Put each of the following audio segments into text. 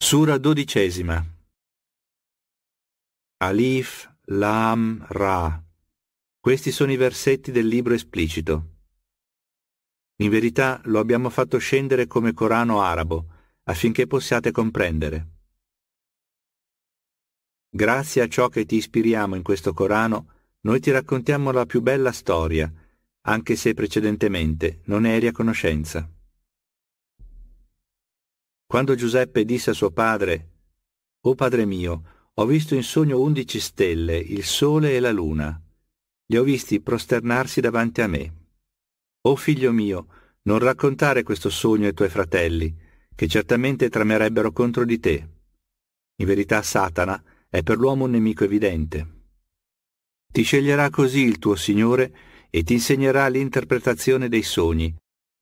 Sura dodicesima Alif, Lam, Ra. Questi sono i versetti del libro esplicito. In verità lo abbiamo fatto scendere come Corano arabo, affinché possiate comprendere. Grazie a ciò che ti ispiriamo in questo Corano, noi ti raccontiamo la più bella storia, anche se precedentemente non eri a conoscenza. Quando Giuseppe disse a suo padre, O padre mio, ho visto in sogno undici stelle, il sole e la luna. Li ho visti prosternarsi davanti a me. O figlio mio, non raccontare questo sogno ai tuoi fratelli, che certamente tramerebbero contro di te. In verità Satana è per l'uomo un nemico evidente. Ti sceglierà così il tuo Signore e ti insegnerà l'interpretazione dei sogni,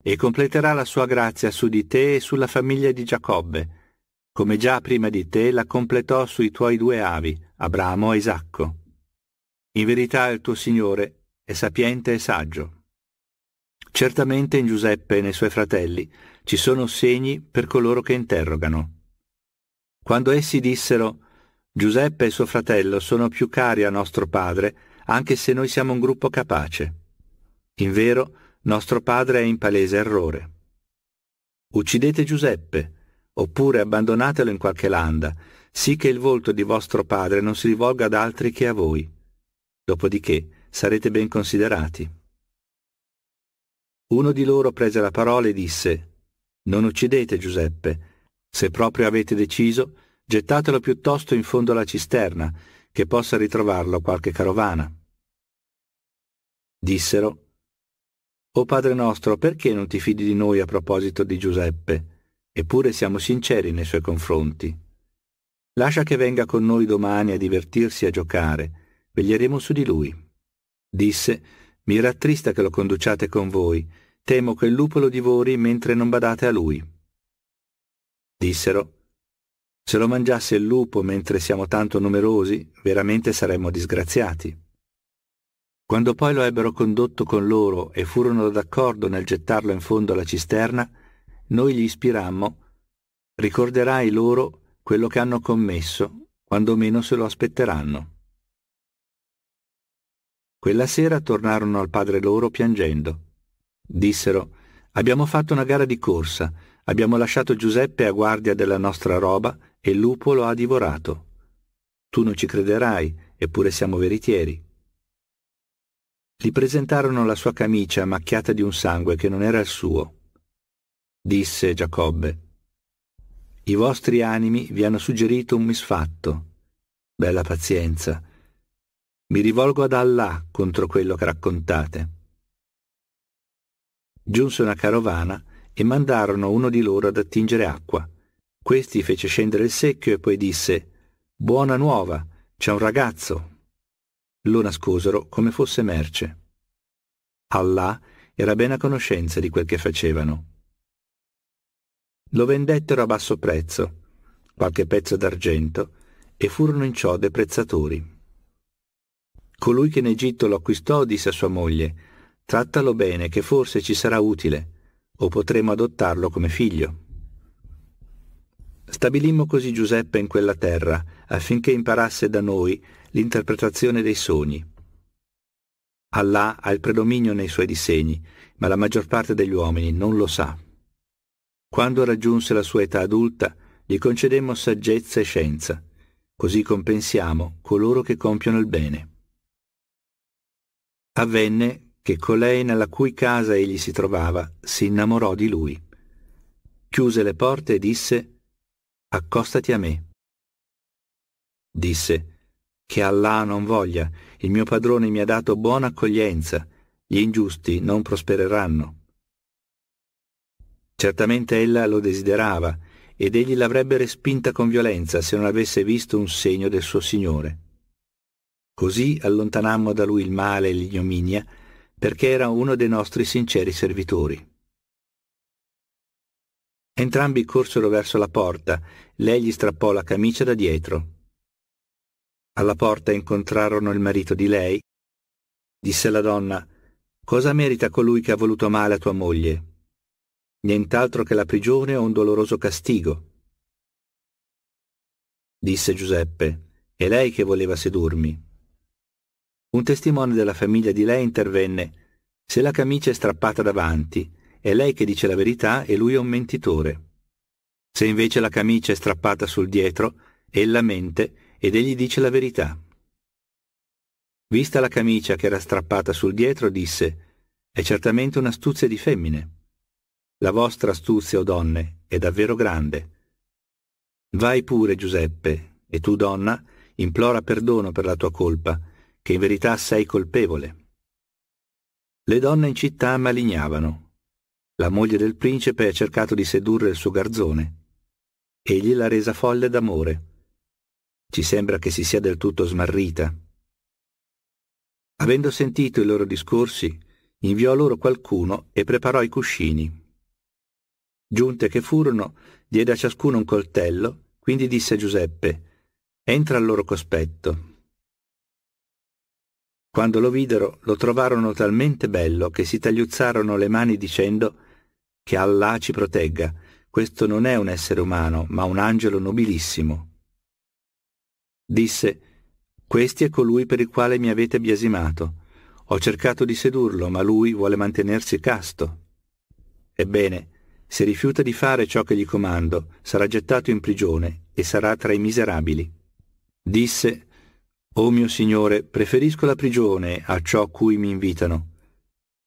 e completerà la sua grazia su di te e sulla famiglia di Giacobbe, come già prima di te la completò sui tuoi due avi, Abramo e Isacco. In verità il tuo Signore è sapiente e saggio. Certamente in Giuseppe e nei suoi fratelli ci sono segni per coloro che interrogano. Quando essi dissero Giuseppe e suo fratello sono più cari a nostro padre, anche se noi siamo un gruppo capace. In vero, nostro padre è in palese errore. Uccidete Giuseppe, oppure abbandonatelo in qualche landa, sì che il volto di vostro padre non si rivolga ad altri che a voi. Dopodiché sarete ben considerati. Uno di loro prese la parola e disse, Non uccidete Giuseppe, se proprio avete deciso, gettatelo piuttosto in fondo alla cisterna, che possa ritrovarlo qualche carovana. Dissero, o Padre nostro, perché non ti fidi di noi a proposito di Giuseppe? Eppure siamo sinceri nei suoi confronti. Lascia che venga con noi domani a divertirsi e a giocare. Veglieremo su di lui. Disse, mi rattrista che lo conduciate con voi. Temo che il lupo lo divori mentre non badate a lui. Dissero, se lo mangiasse il lupo mentre siamo tanto numerosi, veramente saremmo disgraziati. Quando poi lo ebbero condotto con loro e furono d'accordo nel gettarlo in fondo alla cisterna, noi gli ispirammo, ricorderai loro quello che hanno commesso, quando meno se lo aspetteranno. Quella sera tornarono al padre loro piangendo. Dissero, abbiamo fatto una gara di corsa, abbiamo lasciato Giuseppe a guardia della nostra roba e il lupo lo ha divorato. Tu non ci crederai, eppure siamo veritieri. Gli presentarono la sua camicia macchiata di un sangue che non era il suo. Disse Giacobbe, i vostri animi vi hanno suggerito un misfatto. Bella pazienza. Mi rivolgo ad Allah contro quello che raccontate. Giunse una carovana e mandarono uno di loro ad attingere acqua. Questi fece scendere il secchio e poi disse Buona nuova, c'è un ragazzo, lo nascosero come fosse merce. Allah era ben a conoscenza di quel che facevano. Lo vendettero a basso prezzo, qualche pezzo d'argento, e furono in ciò deprezzatori. Colui che in Egitto lo acquistò disse a sua moglie, trattalo bene che forse ci sarà utile, o potremo adottarlo come figlio. Stabilimmo così Giuseppe in quella terra, affinché imparasse da noi l'interpretazione dei sogni. Allah ha il predominio nei suoi disegni, ma la maggior parte degli uomini non lo sa. Quando raggiunse la sua età adulta, gli concedemmo saggezza e scienza, così compensiamo coloro che compiono il bene. Avvenne che colei nella cui casa egli si trovava si innamorò di lui. Chiuse le porte e disse, accostati a me. Disse, che Allah non voglia, il mio padrone mi ha dato buona accoglienza, gli ingiusti non prospereranno. Certamente ella lo desiderava, ed egli l'avrebbe respinta con violenza se non avesse visto un segno del suo Signore. Così allontanammo da lui il male e l'ignominia, perché era uno dei nostri sinceri servitori. Entrambi corsero verso la porta, lei gli strappò la camicia da dietro. Alla porta incontrarono il marito di lei. Disse la donna, Cosa merita colui che ha voluto male a tua moglie? Nient'altro che la prigione o un doloroso castigo. Disse Giuseppe, è lei che voleva sedurmi. Un testimone della famiglia di lei intervenne, se la camicia è strappata davanti, è lei che dice la verità e lui è un mentitore. Se invece la camicia è strappata sul dietro, ella mente ed egli dice la verità. Vista la camicia che era strappata sul dietro, disse, è certamente un'astuzia di femmine. La vostra astuzia, o donne, è davvero grande. Vai pure, Giuseppe, e tu, donna, implora perdono per la tua colpa, che in verità sei colpevole. Le donne in città malignavano. La moglie del principe ha cercato di sedurre il suo garzone. Egli l'ha resa folle d'amore. Ci sembra che si sia del tutto smarrita. Avendo sentito i loro discorsi, inviò loro qualcuno e preparò i cuscini. Giunte che furono, diede a ciascuno un coltello, quindi disse a Giuseppe, entra al loro cospetto. Quando lo videro, lo trovarono talmente bello che si tagliuzzarono le mani dicendo, che Allah ci protegga, questo non è un essere umano, ma un angelo nobilissimo. Disse, Questi è colui per il quale mi avete biasimato. Ho cercato di sedurlo, ma lui vuole mantenersi casto. Ebbene, se rifiuta di fare ciò che gli comando, sarà gettato in prigione e sarà tra i miserabili. Disse, O mio Signore, preferisco la prigione a ciò cui mi invitano.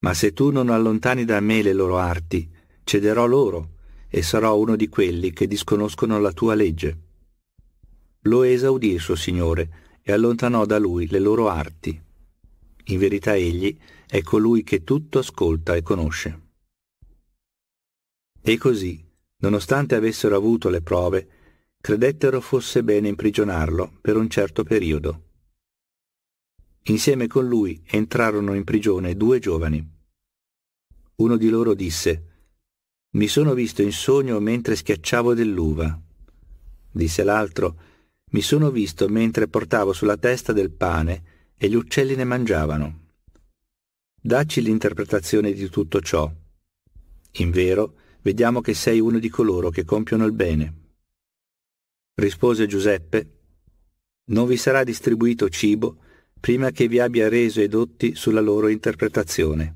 Ma se tu non allontani da me le loro arti, cederò loro e sarò uno di quelli che disconoscono la tua legge lo esaudì il suo signore e allontanò da lui le loro arti. In verità egli è colui che tutto ascolta e conosce. E così, nonostante avessero avuto le prove, credettero fosse bene imprigionarlo per un certo periodo. Insieme con lui entrarono in prigione due giovani. Uno di loro disse, Mi sono visto in sogno mentre schiacciavo dell'uva. Disse l'altro, mi sono visto mentre portavo sulla testa del pane e gli uccelli ne mangiavano. Dacci l'interpretazione di tutto ciò. In vero, vediamo che sei uno di coloro che compiono il bene. Rispose Giuseppe, non vi sarà distribuito cibo prima che vi abbia reso edotti sulla loro interpretazione.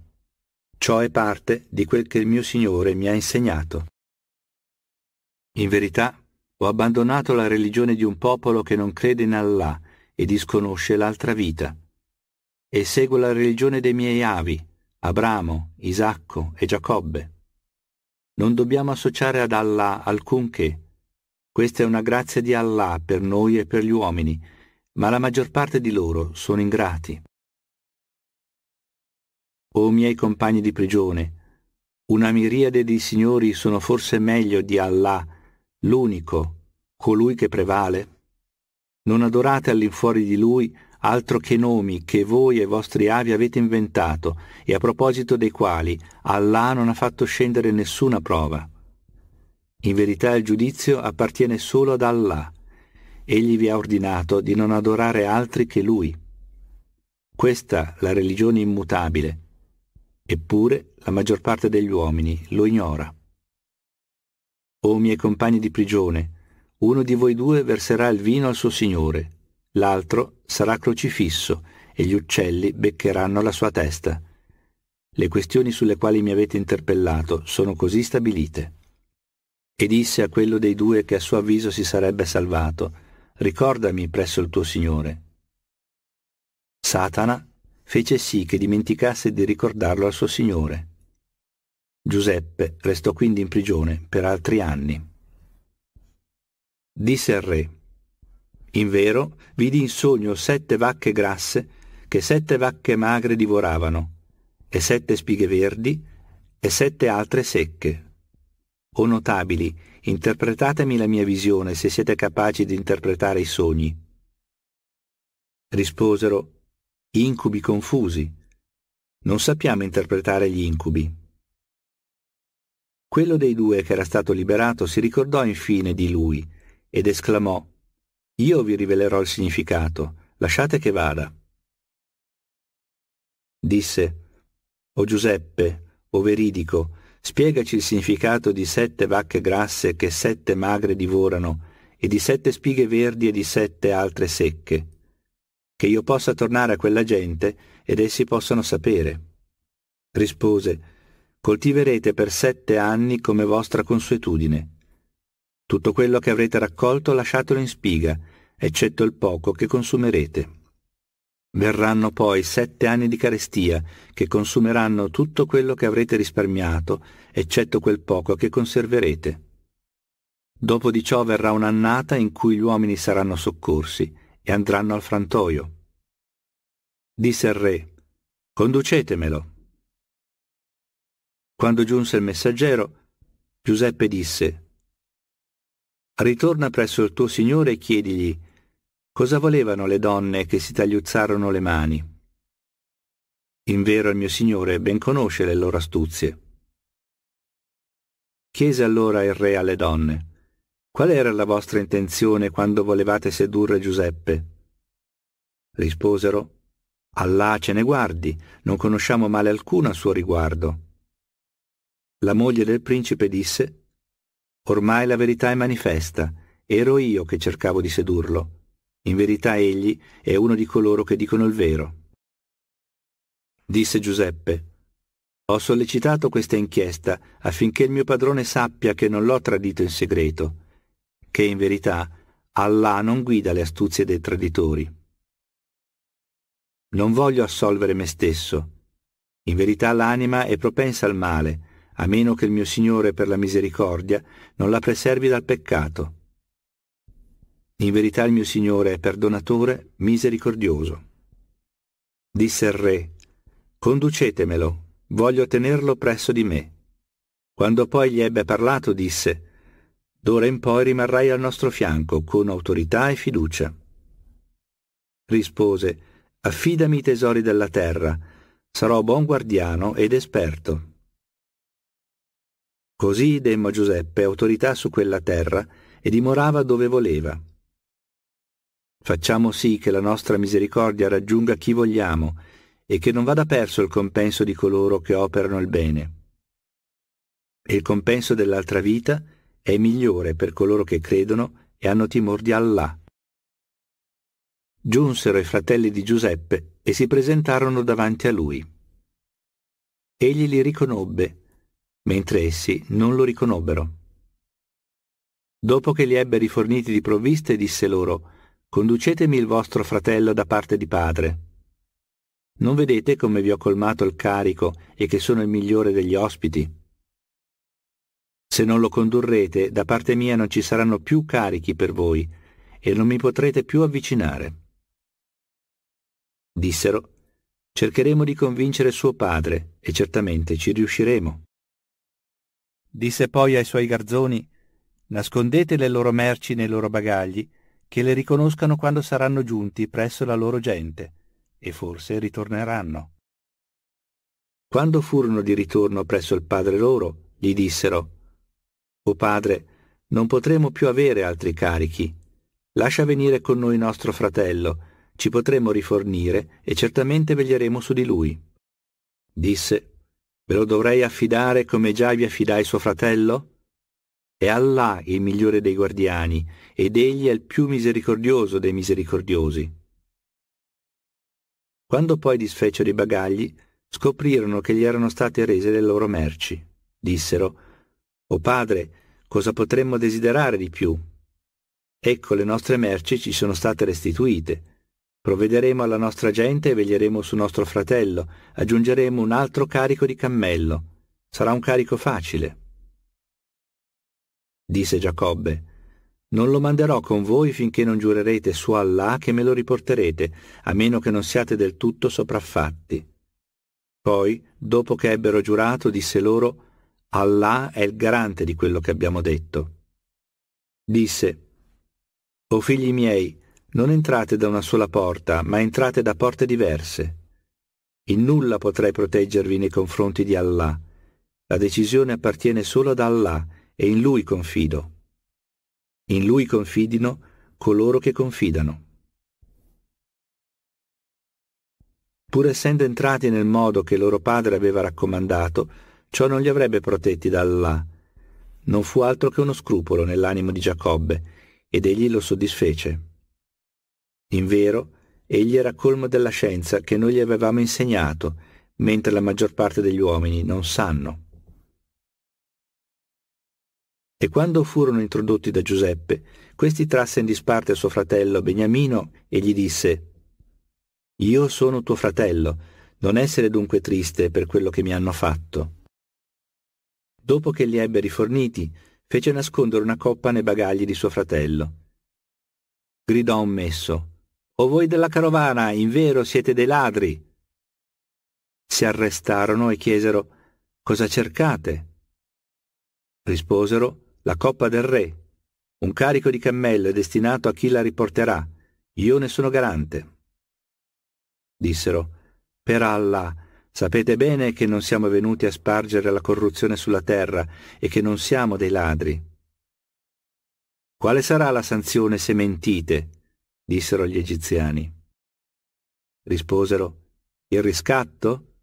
Ciò è parte di quel che il mio Signore mi ha insegnato. In verità, ho abbandonato la religione di un popolo che non crede in Allah e disconosce l'altra vita. E seguo la religione dei miei avi, Abramo, Isacco e Giacobbe. Non dobbiamo associare ad Allah alcunché. Questa è una grazia di Allah per noi e per gli uomini, ma la maggior parte di loro sono ingrati. O miei compagni di prigione, una miriade di signori sono forse meglio di Allah l'unico, colui che prevale? Non adorate all'infuori di lui altro che nomi che voi e i vostri avi avete inventato e a proposito dei quali Allah non ha fatto scendere nessuna prova. In verità il giudizio appartiene solo ad Allah. Egli vi ha ordinato di non adorare altri che lui. Questa la religione immutabile. Eppure la maggior parte degli uomini lo ignora o miei compagni di prigione, uno di voi due verserà il vino al suo Signore, l'altro sarà crocifisso e gli uccelli beccheranno la sua testa. Le questioni sulle quali mi avete interpellato sono così stabilite. E disse a quello dei due che a suo avviso si sarebbe salvato, ricordami presso il tuo Signore. Satana fece sì che dimenticasse di ricordarlo al suo Signore. Giuseppe restò quindi in prigione per altri anni. Disse al re, In vero, vidi in sogno sette vacche grasse che sette vacche magre divoravano, e sette spighe verdi, e sette altre secche. O notabili, interpretatemi la mia visione se siete capaci di interpretare i sogni. Risposero, incubi confusi. Non sappiamo interpretare gli incubi. Quello dei due che era stato liberato si ricordò infine di lui ed esclamò Io vi rivelerò il significato, lasciate che vada. Disse O Giuseppe, o Veridico, spiegaci il significato di sette vacche grasse che sette magre divorano e di sette spighe verdi e di sette altre secche, che io possa tornare a quella gente ed essi possano sapere. Rispose coltiverete per sette anni come vostra consuetudine. Tutto quello che avrete raccolto lasciatelo in spiga, eccetto il poco che consumerete. Verranno poi sette anni di carestia, che consumeranno tutto quello che avrete risparmiato, eccetto quel poco che conserverete. Dopo di ciò verrà un'annata in cui gli uomini saranno soccorsi e andranno al frantoio. Disse il re, conducetemelo. Quando giunse il messaggero, Giuseppe disse, Ritorna presso il tuo Signore e chiedigli cosa volevano le donne che si tagliuzzarono le mani. In vero il mio Signore ben conosce le loro astuzie. Chiese allora il re alle donne, qual era la vostra intenzione quando volevate sedurre Giuseppe? Risposero, Allah ce ne guardi, non conosciamo male alcuno a suo riguardo. La moglie del principe disse Ormai la verità è manifesta, ero io che cercavo di sedurlo. In verità egli è uno di coloro che dicono il vero. Disse Giuseppe, ho sollecitato questa inchiesta affinché il mio padrone sappia che non l'ho tradito in segreto, che in verità Allah non guida le astuzie dei traditori. Non voglio assolvere me stesso. In verità l'anima è propensa al male, a meno che il mio Signore per la misericordia non la preservi dal peccato. In verità il mio Signore è perdonatore, misericordioso. Disse il re, conducetemelo, voglio tenerlo presso di me. Quando poi gli ebbe parlato, disse, D'ora in poi rimarrai al nostro fianco con autorità e fiducia. Rispose, Affidami i tesori della terra, sarò buon guardiano ed esperto. Così demmo a Giuseppe autorità su quella terra e dimorava dove voleva. Facciamo sì che la nostra misericordia raggiunga chi vogliamo e che non vada perso il compenso di coloro che operano il bene. E il compenso dell'altra vita è migliore per coloro che credono e hanno timor di Allah. Giunsero i fratelli di Giuseppe e si presentarono davanti a lui. Egli li riconobbe mentre essi non lo riconobbero. Dopo che li ebbe riforniti di provviste, disse loro, Conducetemi il vostro fratello da parte di padre. Non vedete come vi ho colmato il carico e che sono il migliore degli ospiti? Se non lo condurrete, da parte mia non ci saranno più carichi per voi e non mi potrete più avvicinare. Dissero, cercheremo di convincere suo padre e certamente ci riusciremo. Disse poi ai suoi garzoni Nascondete le loro merci nei loro bagagli, che le riconoscano quando saranno giunti presso la loro gente, e forse ritorneranno. Quando furono di ritorno presso il padre loro, gli dissero O padre, non potremo più avere altri carichi. Lascia venire con noi nostro fratello, ci potremo rifornire e certamente veglieremo su di lui. Disse Ve lo dovrei affidare come già vi affidai suo fratello? È Allah il migliore dei guardiani, ed egli è il più misericordioso dei misericordiosi. Quando poi disfecero i bagagli, scoprirono che gli erano state rese le loro merci. Dissero, O padre, cosa potremmo desiderare di più? Ecco, le nostre merci ci sono state restituite. Provvederemo alla nostra gente e veglieremo su nostro fratello. Aggiungeremo un altro carico di cammello. Sarà un carico facile. Disse Giacobbe, non lo manderò con voi finché non giurerete su Allah che me lo riporterete, a meno che non siate del tutto sopraffatti. Poi, dopo che ebbero giurato, disse loro, Allah è il garante di quello che abbiamo detto. Disse, O figli miei, non entrate da una sola porta, ma entrate da porte diverse. In nulla potrei proteggervi nei confronti di Allah. La decisione appartiene solo ad Allah e in Lui confido. In Lui confidino coloro che confidano. Pur essendo entrati nel modo che loro padre aveva raccomandato, ciò non li avrebbe protetti da Allah. Non fu altro che uno scrupolo nell'animo di Giacobbe, ed egli lo soddisfece. Invero, egli era colmo della scienza che noi gli avevamo insegnato, mentre la maggior parte degli uomini non sanno. E quando furono introdotti da Giuseppe, questi trasse in disparte suo fratello Beniamino e gli disse, Io sono tuo fratello, non essere dunque triste per quello che mi hanno fatto. Dopo che li ebbe riforniti, fece nascondere una coppa nei bagagli di suo fratello. Gridò un messo, o voi della carovana, in vero siete dei ladri. Si arrestarono e chiesero, Cosa cercate? Risposero, La coppa del re, un carico di cammello destinato a chi la riporterà. Io ne sono garante. Dissero, Per Allah, sapete bene che non siamo venuti a spargere la corruzione sulla terra e che non siamo dei ladri. Quale sarà la sanzione se mentite? dissero gli egiziani. Risposero, il riscatto?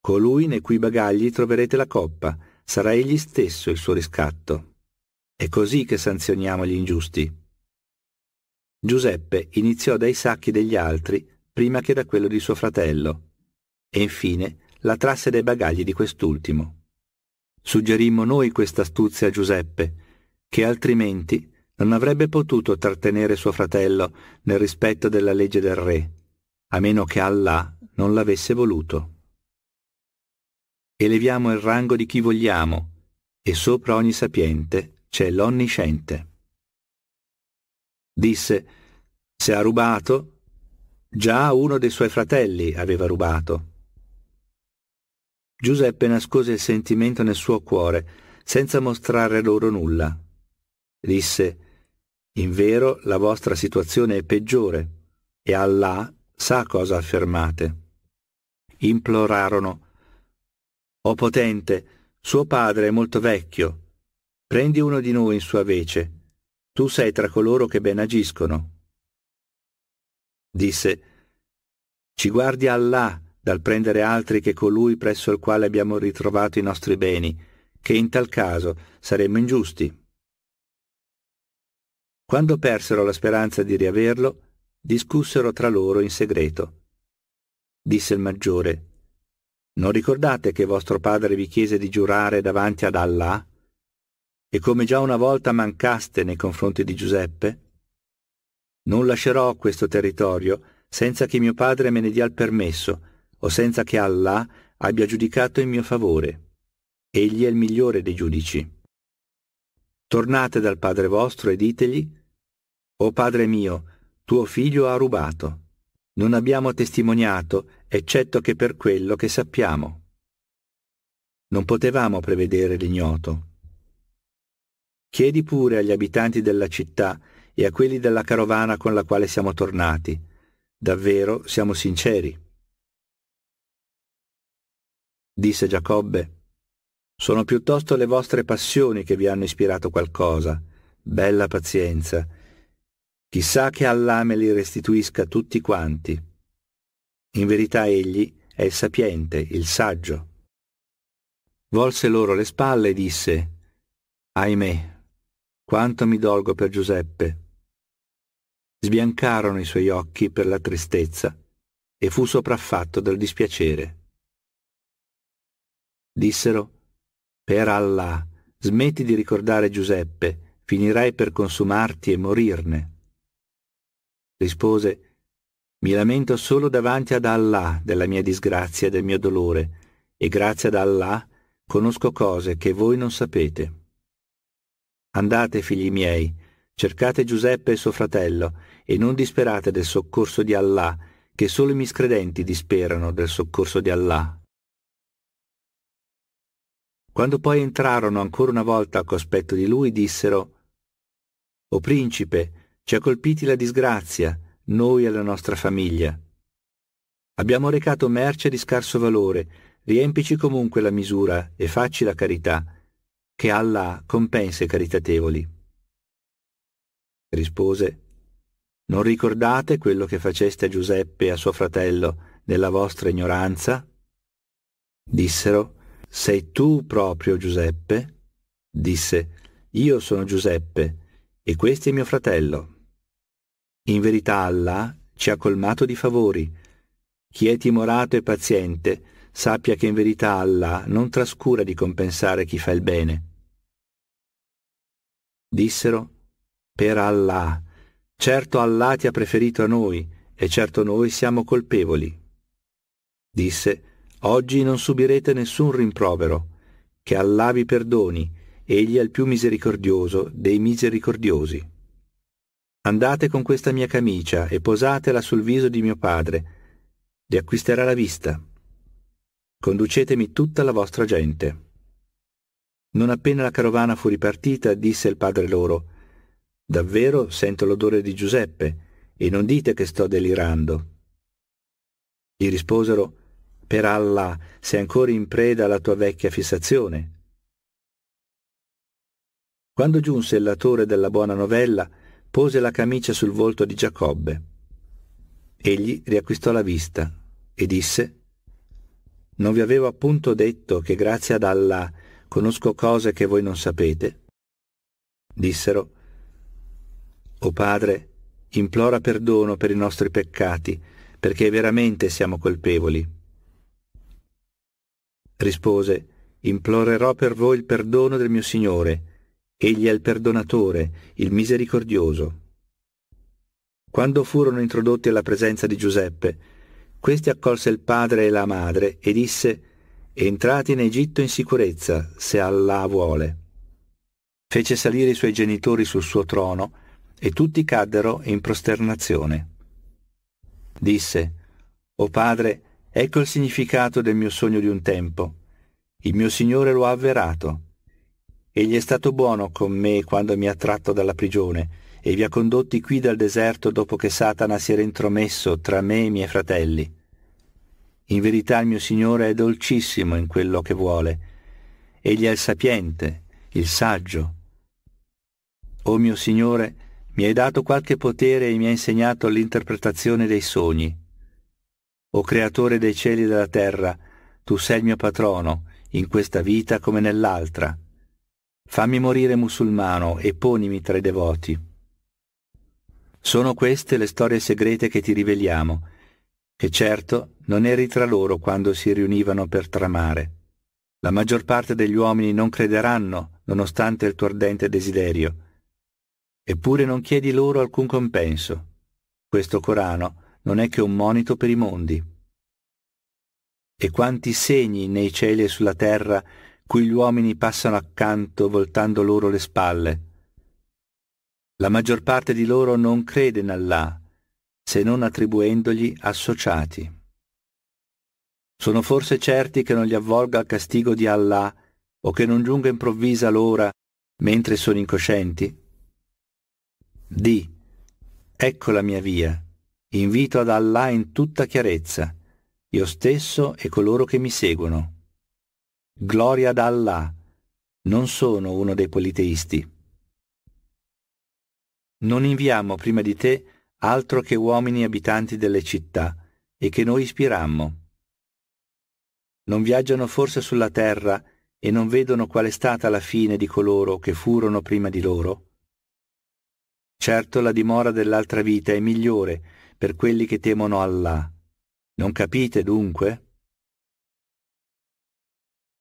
Colui nei cui bagagli troverete la coppa, sarà egli stesso il suo riscatto. È così che sanzioniamo gli ingiusti. Giuseppe iniziò dai sacchi degli altri prima che da quello di suo fratello, e infine la trasse dai bagagli di quest'ultimo. Suggerimmo noi questa astuzia a Giuseppe, che altrimenti non avrebbe potuto trattenere suo fratello nel rispetto della legge del re, a meno che Allah non l'avesse voluto. Eleviamo il rango di chi vogliamo, e sopra ogni sapiente c'è l'onnisciente. Disse, se ha rubato, già uno dei suoi fratelli aveva rubato. Giuseppe nascose il sentimento nel suo cuore, senza mostrare loro nulla. Disse, Invero la vostra situazione è peggiore, e Allah sa cosa affermate. Implorarono, O potente, suo padre è molto vecchio, prendi uno di noi in sua vece, tu sei tra coloro che ben agiscono. Disse, ci guardi Allah dal prendere altri che colui presso il quale abbiamo ritrovato i nostri beni, che in tal caso saremmo ingiusti. Quando persero la speranza di riaverlo, discussero tra loro in segreto. Disse il maggiore, Non ricordate che vostro padre vi chiese di giurare davanti ad Allah? E come già una volta mancaste nei confronti di Giuseppe? Non lascerò questo territorio senza che mio padre me ne dia il permesso, o senza che Allah abbia giudicato in mio favore. Egli è il migliore dei giudici. Tornate dal padre vostro e ditegli o Padre mio, tuo figlio ha rubato. Non abbiamo testimoniato, eccetto che per quello che sappiamo. Non potevamo prevedere l'ignoto. Chiedi pure agli abitanti della città e a quelli della carovana con la quale siamo tornati. Davvero siamo sinceri. Disse Giacobbe, sono piuttosto le vostre passioni che vi hanno ispirato qualcosa. Bella pazienza Chissà che Allah me li restituisca tutti quanti. In verità egli è il sapiente, il saggio. Volse loro le spalle e disse, Ahimè, quanto mi dolgo per Giuseppe. Sbiancarono i suoi occhi per la tristezza e fu sopraffatto dal dispiacere. Dissero, Per Allah, smetti di ricordare Giuseppe, finirai per consumarti e morirne rispose Mi lamento solo davanti ad Allah della mia disgrazia e del mio dolore, e grazie ad Allah conosco cose che voi non sapete. Andate, figli miei, cercate Giuseppe e suo fratello, e non disperate del soccorso di Allah, che solo i miscredenti disperano del soccorso di Allah. Quando poi entrarono ancora una volta a cospetto di lui, dissero O principe, ci ha colpiti la disgrazia, noi e la nostra famiglia. Abbiamo recato merce di scarso valore, riempici comunque la misura e facci la carità, che Allah compensa i caritatevoli. Rispose, non ricordate quello che faceste a Giuseppe e a suo fratello nella vostra ignoranza? Dissero, sei tu proprio Giuseppe? Disse, io sono Giuseppe e questo è mio fratello. In verità Allah ci ha colmato di favori. Chi è timorato e paziente sappia che in verità Allah non trascura di compensare chi fa il bene. Dissero, per Allah, certo Allah ti ha preferito a noi e certo noi siamo colpevoli. Disse, oggi non subirete nessun rimprovero, che Allah vi perdoni, egli è il più misericordioso dei misericordiosi. Andate con questa mia camicia e posatela sul viso di mio padre. Li acquisterà la vista. Conducetemi tutta la vostra gente. Non appena la carovana fu ripartita, disse il padre loro, Davvero sento l'odore di Giuseppe, e non dite che sto delirando. Gli risposero, Per Allah, sei ancora in preda alla tua vecchia fissazione. Quando giunse il latore della buona novella, pose la camicia sul volto di Giacobbe. Egli riacquistò la vista e disse, Non vi avevo appunto detto che grazie ad Allah conosco cose che voi non sapete? Dissero, O Padre, implora perdono per i nostri peccati, perché veramente siamo colpevoli. Rispose, Implorerò per voi il perdono del mio Signore, Egli è il perdonatore, il misericordioso. Quando furono introdotti alla presenza di Giuseppe, questi accolse il padre e la madre e disse, entrate in Egitto in sicurezza, se Allah vuole. Fece salire i suoi genitori sul suo trono e tutti caddero in prosternazione. Disse, O padre, ecco il significato del mio sogno di un tempo. Il mio Signore lo ha avverato. Egli è stato buono con me quando mi ha tratto dalla prigione e vi ha condotti qui dal deserto dopo che Satana si era intromesso tra me e i miei fratelli. In verità il mio Signore è dolcissimo in quello che vuole. Egli è il sapiente, il saggio. O mio Signore, mi hai dato qualche potere e mi hai insegnato l'interpretazione dei sogni. O Creatore dei cieli e della terra, tu sei il mio patrono, in questa vita come nell'altra. Fammi morire musulmano e ponimi tra i devoti. Sono queste le storie segrete che ti riveliamo, e certo non eri tra loro quando si riunivano per tramare. La maggior parte degli uomini non crederanno, nonostante il tuo ardente desiderio. Eppure non chiedi loro alcun compenso. Questo Corano non è che un monito per i mondi. E quanti segni nei cieli e sulla terra cui gli uomini passano accanto voltando loro le spalle. La maggior parte di loro non crede in Allah, se non attribuendogli associati. Sono forse certi che non li avvolga il castigo di Allah o che non giunga improvvisa l'ora mentre sono incoscienti? Di, ecco la mia via, invito ad Allah in tutta chiarezza, io stesso e coloro che mi seguono. Gloria ad Allah. Non sono uno dei politeisti. Non inviammo prima di te altro che uomini abitanti delle città e che noi ispirammo. Non viaggiano forse sulla terra e non vedono qual è stata la fine di coloro che furono prima di loro? Certo la dimora dell'altra vita è migliore per quelli che temono Allah. Non capite dunque?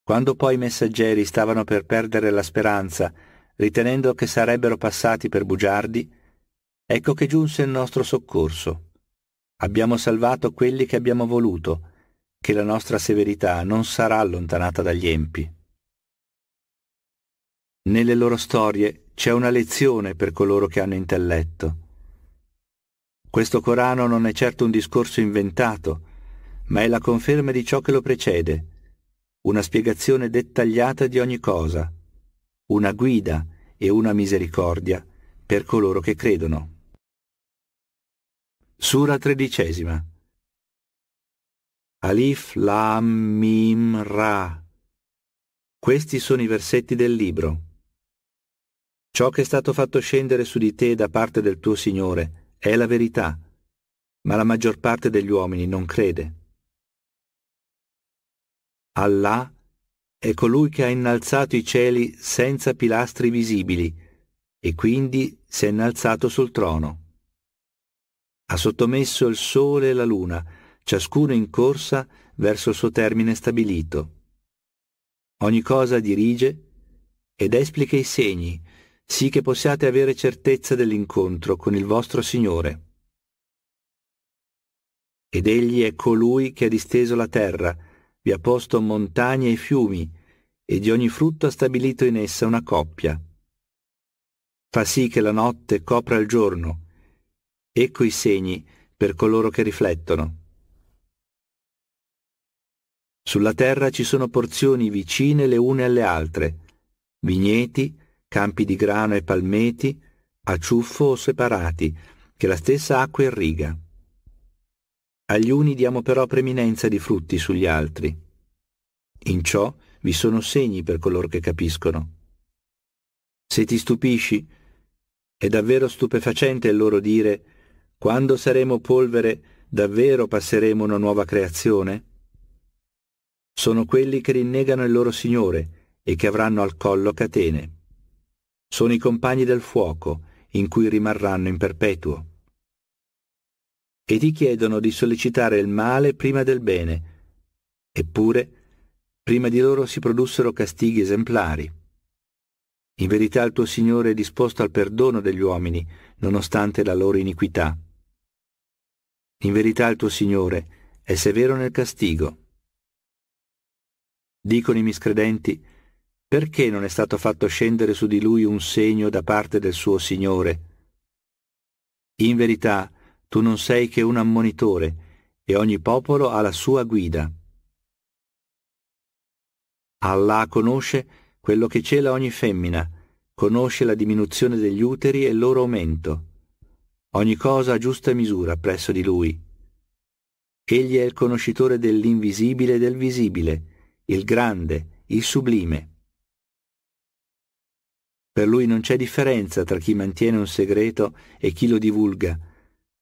Quando poi i messaggeri stavano per perdere la speranza, ritenendo che sarebbero passati per bugiardi, ecco che giunse il nostro soccorso. Abbiamo salvato quelli che abbiamo voluto, che la nostra severità non sarà allontanata dagli empi. Nelle loro storie c'è una lezione per coloro che hanno intelletto. Questo Corano non è certo un discorso inventato, ma è la conferma di ciò che lo precede, una spiegazione dettagliata di ogni cosa, una guida e una misericordia per coloro che credono. Sura tredicesima Alif Lam Mim Ra Questi sono i versetti del libro. Ciò che è stato fatto scendere su di te da parte del tuo Signore è la verità, ma la maggior parte degli uomini non crede. Allah è colui che ha innalzato i cieli senza pilastri visibili e quindi si è innalzato sul trono. Ha sottomesso il sole e la luna, ciascuno in corsa verso il suo termine stabilito. Ogni cosa dirige ed esplica i segni, sì che possiate avere certezza dell'incontro con il vostro Signore. Ed egli è colui che ha disteso la terra, vi ha posto montagne e fiumi, e di ogni frutto ha stabilito in essa una coppia. Fa sì che la notte copra il giorno. Ecco i segni per coloro che riflettono. Sulla terra ci sono porzioni vicine le une alle altre, vigneti, campi di grano e palmeti, a ciuffo o separati, che la stessa acqua irriga. Agli uni diamo però preminenza di frutti sugli altri. In ciò vi sono segni per coloro che capiscono. Se ti stupisci, è davvero stupefacente il loro dire, quando saremo polvere, davvero passeremo una nuova creazione? Sono quelli che rinnegano il loro Signore e che avranno al collo catene. Sono i compagni del fuoco, in cui rimarranno in perpetuo e ti chiedono di sollecitare il male prima del bene. Eppure, prima di loro si produssero castighi esemplari. In verità il tuo Signore è disposto al perdono degli uomini, nonostante la loro iniquità. In verità il tuo Signore è severo nel castigo. Dicono i miscredenti, perché non è stato fatto scendere su di lui un segno da parte del suo Signore? In verità, tu non sei che un ammonitore, e ogni popolo ha la sua guida. Allah conosce quello che cela ogni femmina, conosce la diminuzione degli uteri e il loro aumento. Ogni cosa ha giusta misura presso di lui. Egli è il conoscitore dell'invisibile e del visibile, il grande, il sublime. Per lui non c'è differenza tra chi mantiene un segreto e chi lo divulga,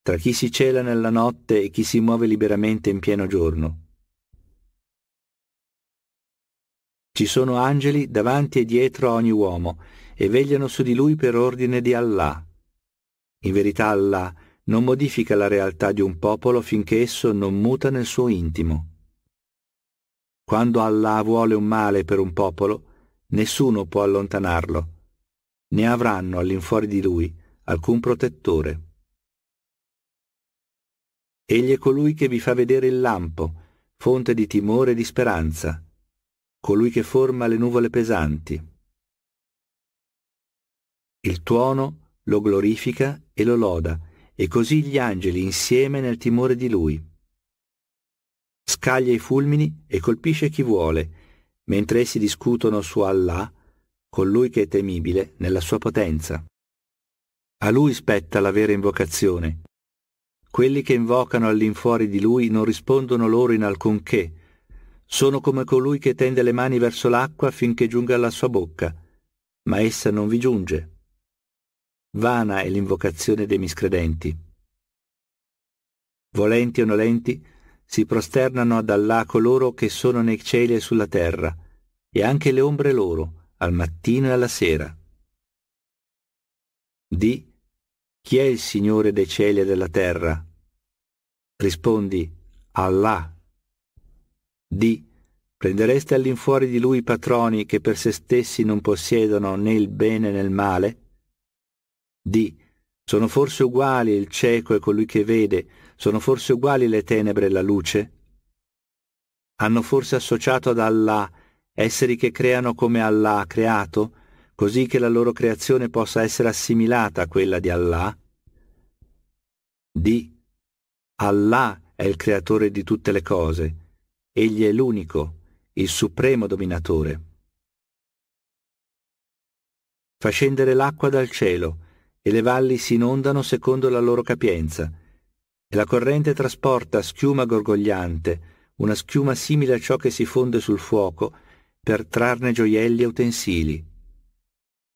tra chi si cela nella notte e chi si muove liberamente in pieno giorno. Ci sono angeli davanti e dietro a ogni uomo e vegliano su di lui per ordine di Allah. In verità Allah non modifica la realtà di un popolo finché esso non muta nel suo intimo. Quando Allah vuole un male per un popolo, nessuno può allontanarlo, né avranno all'infuori di lui alcun protettore. Egli è colui che vi fa vedere il lampo, fonte di timore e di speranza, colui che forma le nuvole pesanti. Il tuono lo glorifica e lo loda, e così gli angeli insieme nel timore di lui. Scaglia i fulmini e colpisce chi vuole, mentre essi discutono su Allah, colui che è temibile nella sua potenza. A lui spetta la vera invocazione, quelli che invocano all'infuori di lui non rispondono loro in alcunché. Sono come colui che tende le mani verso l'acqua finché giunga alla sua bocca, ma essa non vi giunge. Vana è l'invocazione dei miscredenti. Volenti o nolenti, si prosternano ad Allah coloro che sono nei cieli e sulla terra, e anche le ombre loro, al mattino e alla sera. Di chi è il Signore dei cieli e della terra? Rispondi, Allah. Di, prendereste all'infuori di lui patroni che per se stessi non possiedono né il bene né il male? Di, sono forse uguali il cieco e colui che vede, sono forse uguali le tenebre e la luce? Hanno forse associato ad Allah esseri che creano come Allah ha creato? così che la loro creazione possa essere assimilata a quella di Allah? D. Allah è il creatore di tutte le cose, egli è l'unico, il supremo dominatore. Fa scendere l'acqua dal cielo, e le valli si inondano secondo la loro capienza, e la corrente trasporta schiuma gorgogliante, una schiuma simile a ciò che si fonde sul fuoco, per trarne gioielli e utensili.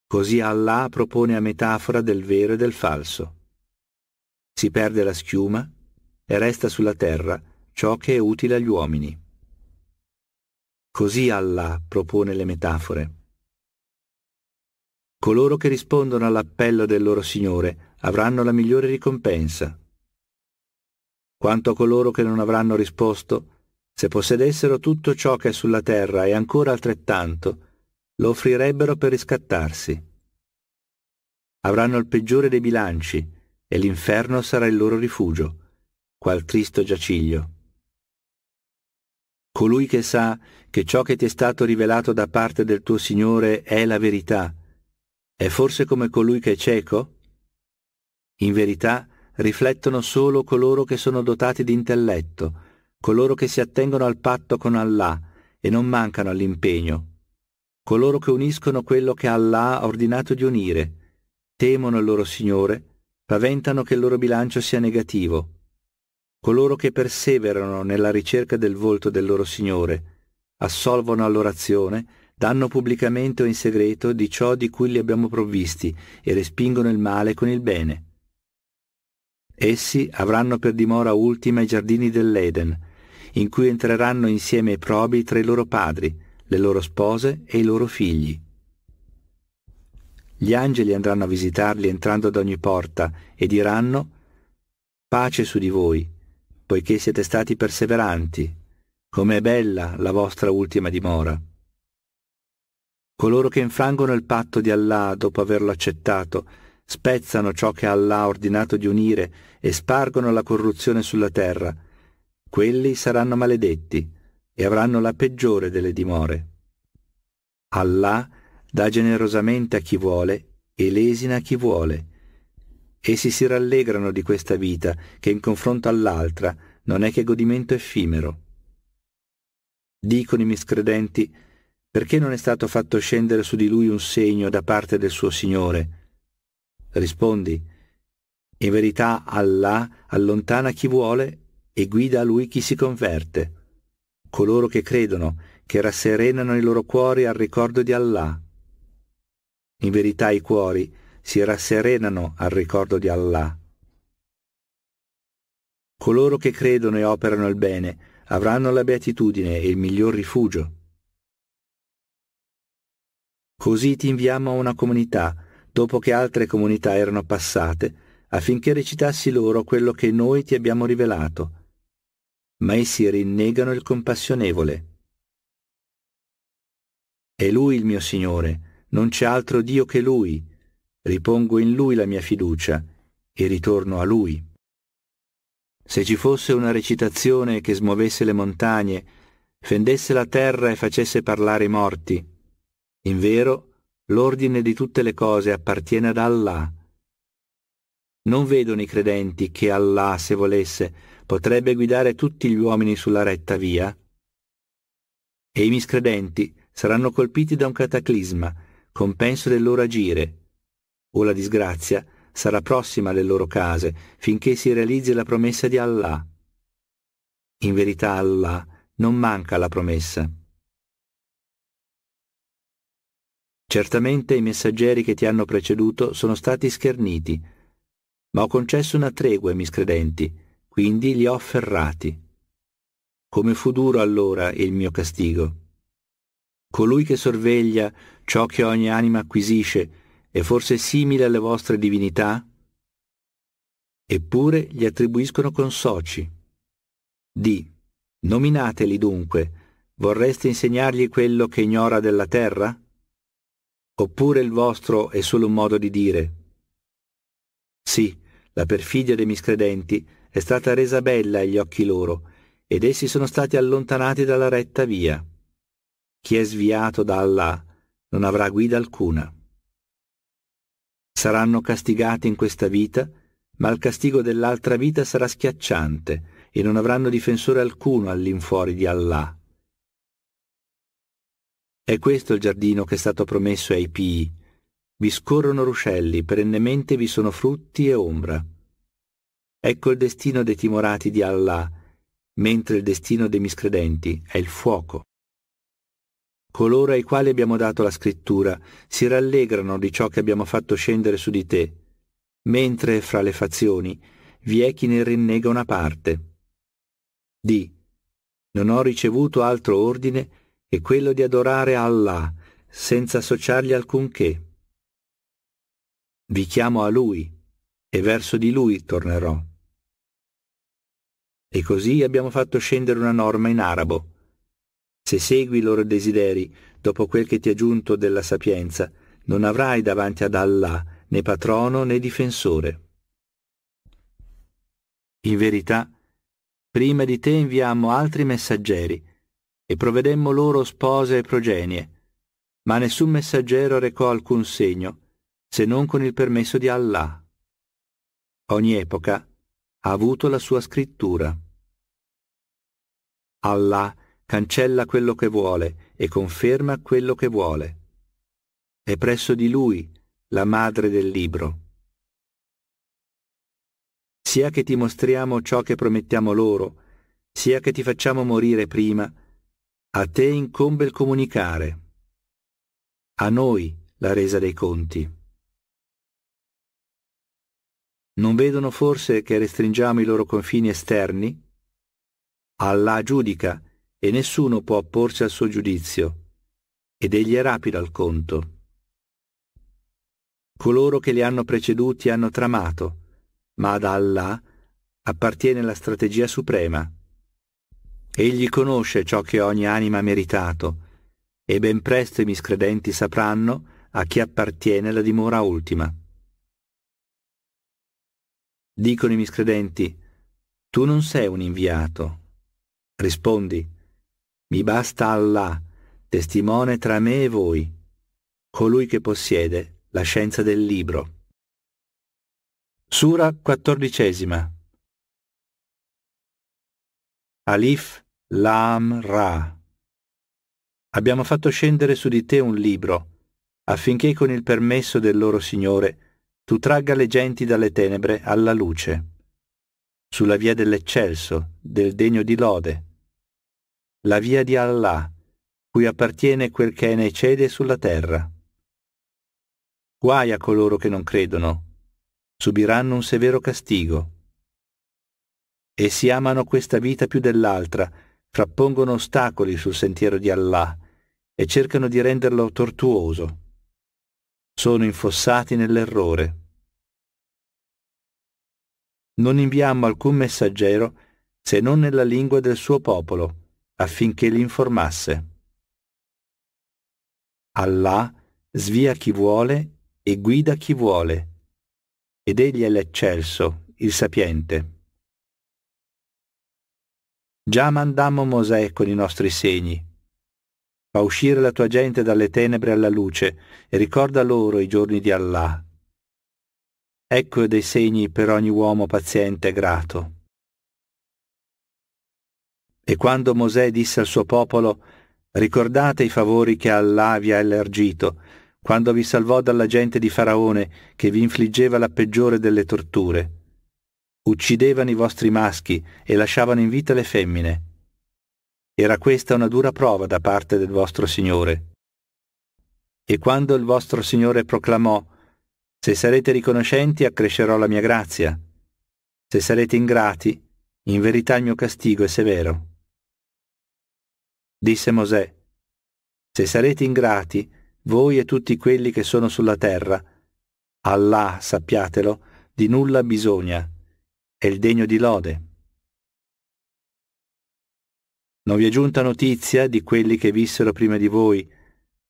Così Allah propone a metafora del vero e del falso. Si perde la schiuma e resta sulla terra ciò che è utile agli uomini. Così Allah propone le metafore. Coloro che rispondono all'appello del loro Signore avranno la migliore ricompensa. Quanto a coloro che non avranno risposto, se possedessero tutto ciò che è sulla terra e ancora altrettanto, lo offrirebbero per riscattarsi. Avranno il peggiore dei bilanci e l'inferno sarà il loro rifugio, qual tristo giaciglio. Colui che sa che ciò che ti è stato rivelato da parte del tuo Signore è la verità, è forse come colui che è cieco? In verità riflettono solo coloro che sono dotati di intelletto, coloro che si attengono al patto con Allah e non mancano all'impegno, coloro che uniscono quello che Allah ha ordinato di unire, temono il loro Signore, paventano che il loro bilancio sia negativo, coloro che perseverano nella ricerca del volto del loro Signore, assolvono all'orazione, danno pubblicamente o in segreto di ciò di cui li abbiamo provvisti e respingono il male con il bene. Essi avranno per dimora ultima i giardini dell'Eden, in cui entreranno insieme i probi tra i loro padri, le loro spose e i loro figli. Gli angeli andranno a visitarli entrando ad ogni porta e diranno Pace su di voi, poiché siete stati perseveranti, com'è bella la vostra ultima dimora. Coloro che infrangono il patto di Allah dopo averlo accettato, spezzano ciò che Allah ha ordinato di unire e spargono la corruzione sulla terra, quelli saranno maledetti e avranno la peggiore delle dimore. Allah dà generosamente a chi vuole e lesina a chi vuole. Essi si rallegrano di questa vita che in confronto all'altra non è che godimento effimero. Dicono i miscredenti, perché non è stato fatto scendere su di lui un segno da parte del suo Signore? Rispondi, in verità Allah allontana chi vuole e guida a lui chi si converte coloro che credono, che rasserenano i loro cuori al ricordo di Allah. In verità i cuori si rasserenano al ricordo di Allah. Coloro che credono e operano il bene avranno la beatitudine e il miglior rifugio. Così ti inviamo a una comunità, dopo che altre comunità erano passate, affinché recitassi loro quello che noi ti abbiamo rivelato ma essi rinnegano il compassionevole. È Lui il mio Signore, non c'è altro Dio che Lui. Ripongo in Lui la mia fiducia e ritorno a Lui. Se ci fosse una recitazione che smuovesse le montagne, fendesse la terra e facesse parlare i morti, in vero l'ordine di tutte le cose appartiene ad Allah. Non vedono i credenti che Allah, se volesse, potrebbe guidare tutti gli uomini sulla retta via? E i miscredenti saranno colpiti da un cataclisma, compenso del loro agire, o la disgrazia sarà prossima alle loro case finché si realizzi la promessa di Allah. In verità Allah non manca la promessa. Certamente i messaggeri che ti hanno preceduto sono stati scherniti, ma ho concesso una tregua ai miscredenti, quindi li ho afferrati. Come fu duro allora il mio castigo. Colui che sorveglia ciò che ogni anima acquisisce è forse simile alle vostre divinità? Eppure gli attribuiscono consoci. Di, Nominateli dunque. Vorreste insegnargli quello che ignora della terra? Oppure il vostro è solo un modo di dire? Sì, la perfidia dei miscredenti è stata resa bella agli occhi loro, ed essi sono stati allontanati dalla retta via. Chi è sviato da Allah non avrà guida alcuna. Saranno castigati in questa vita, ma il castigo dell'altra vita sarà schiacciante e non avranno difensore alcuno all'infuori di Allah. È questo il giardino che è stato promesso ai pii. Vi scorrono ruscelli, perennemente vi sono frutti e ombra. Ecco il destino dei timorati di Allah, mentre il destino dei miscredenti è il fuoco. Coloro ai quali abbiamo dato la scrittura si rallegrano di ciò che abbiamo fatto scendere su di te, mentre fra le fazioni vi è chi ne rinnega una parte. Di, non ho ricevuto altro ordine che quello di adorare Allah, senza associargli alcunché. Vi chiamo a Lui, e verso di Lui tornerò e così abbiamo fatto scendere una norma in arabo. Se segui i loro desideri, dopo quel che ti è giunto della sapienza, non avrai davanti ad Allah né patrono né difensore. In verità, prima di te inviammo altri messaggeri e provvedemmo loro spose e progenie, ma nessun messaggero recò alcun segno, se non con il permesso di Allah. Ogni epoca ha avuto la sua scrittura. Allah cancella quello che vuole e conferma quello che vuole. È presso di lui la madre del libro. Sia che ti mostriamo ciò che promettiamo loro, sia che ti facciamo morire prima, a te incombe il comunicare. A noi la resa dei conti. Non vedono forse che restringiamo i loro confini esterni? Allah giudica e nessuno può opporsi al suo giudizio, ed egli è rapido al conto. Coloro che li hanno preceduti hanno tramato, ma ad Allah appartiene la strategia suprema. Egli conosce ciò che ogni anima ha meritato, e ben presto i miscredenti sapranno a chi appartiene la dimora ultima. Dicono i miscredenti, tu non sei un inviato, Rispondi, mi basta Allah, testimone tra me e voi, colui che possiede la scienza del libro. Sura quattordicesima Alif Lam Ra Abbiamo fatto scendere su di te un libro, affinché con il permesso del loro Signore tu tragga le genti dalle tenebre alla luce sulla via dell'eccelso, del degno di lode, la via di Allah, cui appartiene quel che ne cede sulla terra. Guai a coloro che non credono, subiranno un severo castigo. Essi amano questa vita più dell'altra, frappongono ostacoli sul sentiero di Allah e cercano di renderlo tortuoso. Sono infossati nell'errore non inviammo alcun messaggero se non nella lingua del suo popolo, affinché li informasse. Allah svia chi vuole e guida chi vuole, ed egli è l'eccelso, il sapiente. Già mandammo Mosè con i nostri segni. Fa uscire la tua gente dalle tenebre alla luce e ricorda loro i giorni di Allah Ecco dei segni per ogni uomo paziente e grato. E quando Mosè disse al suo popolo, Ricordate i favori che Allah vi ha elargito, quando vi salvò dalla gente di Faraone che vi infliggeva la peggiore delle torture. Uccidevano i vostri maschi e lasciavano in vita le femmine. Era questa una dura prova da parte del vostro Signore. E quando il vostro Signore proclamò se sarete riconoscenti, accrescerò la mia grazia. Se sarete ingrati, in verità il mio castigo è severo. Disse Mosè, Se sarete ingrati, voi e tutti quelli che sono sulla terra, Allah, sappiatelo, di nulla bisogna, è il degno di lode. Non vi è giunta notizia di quelli che vissero prima di voi,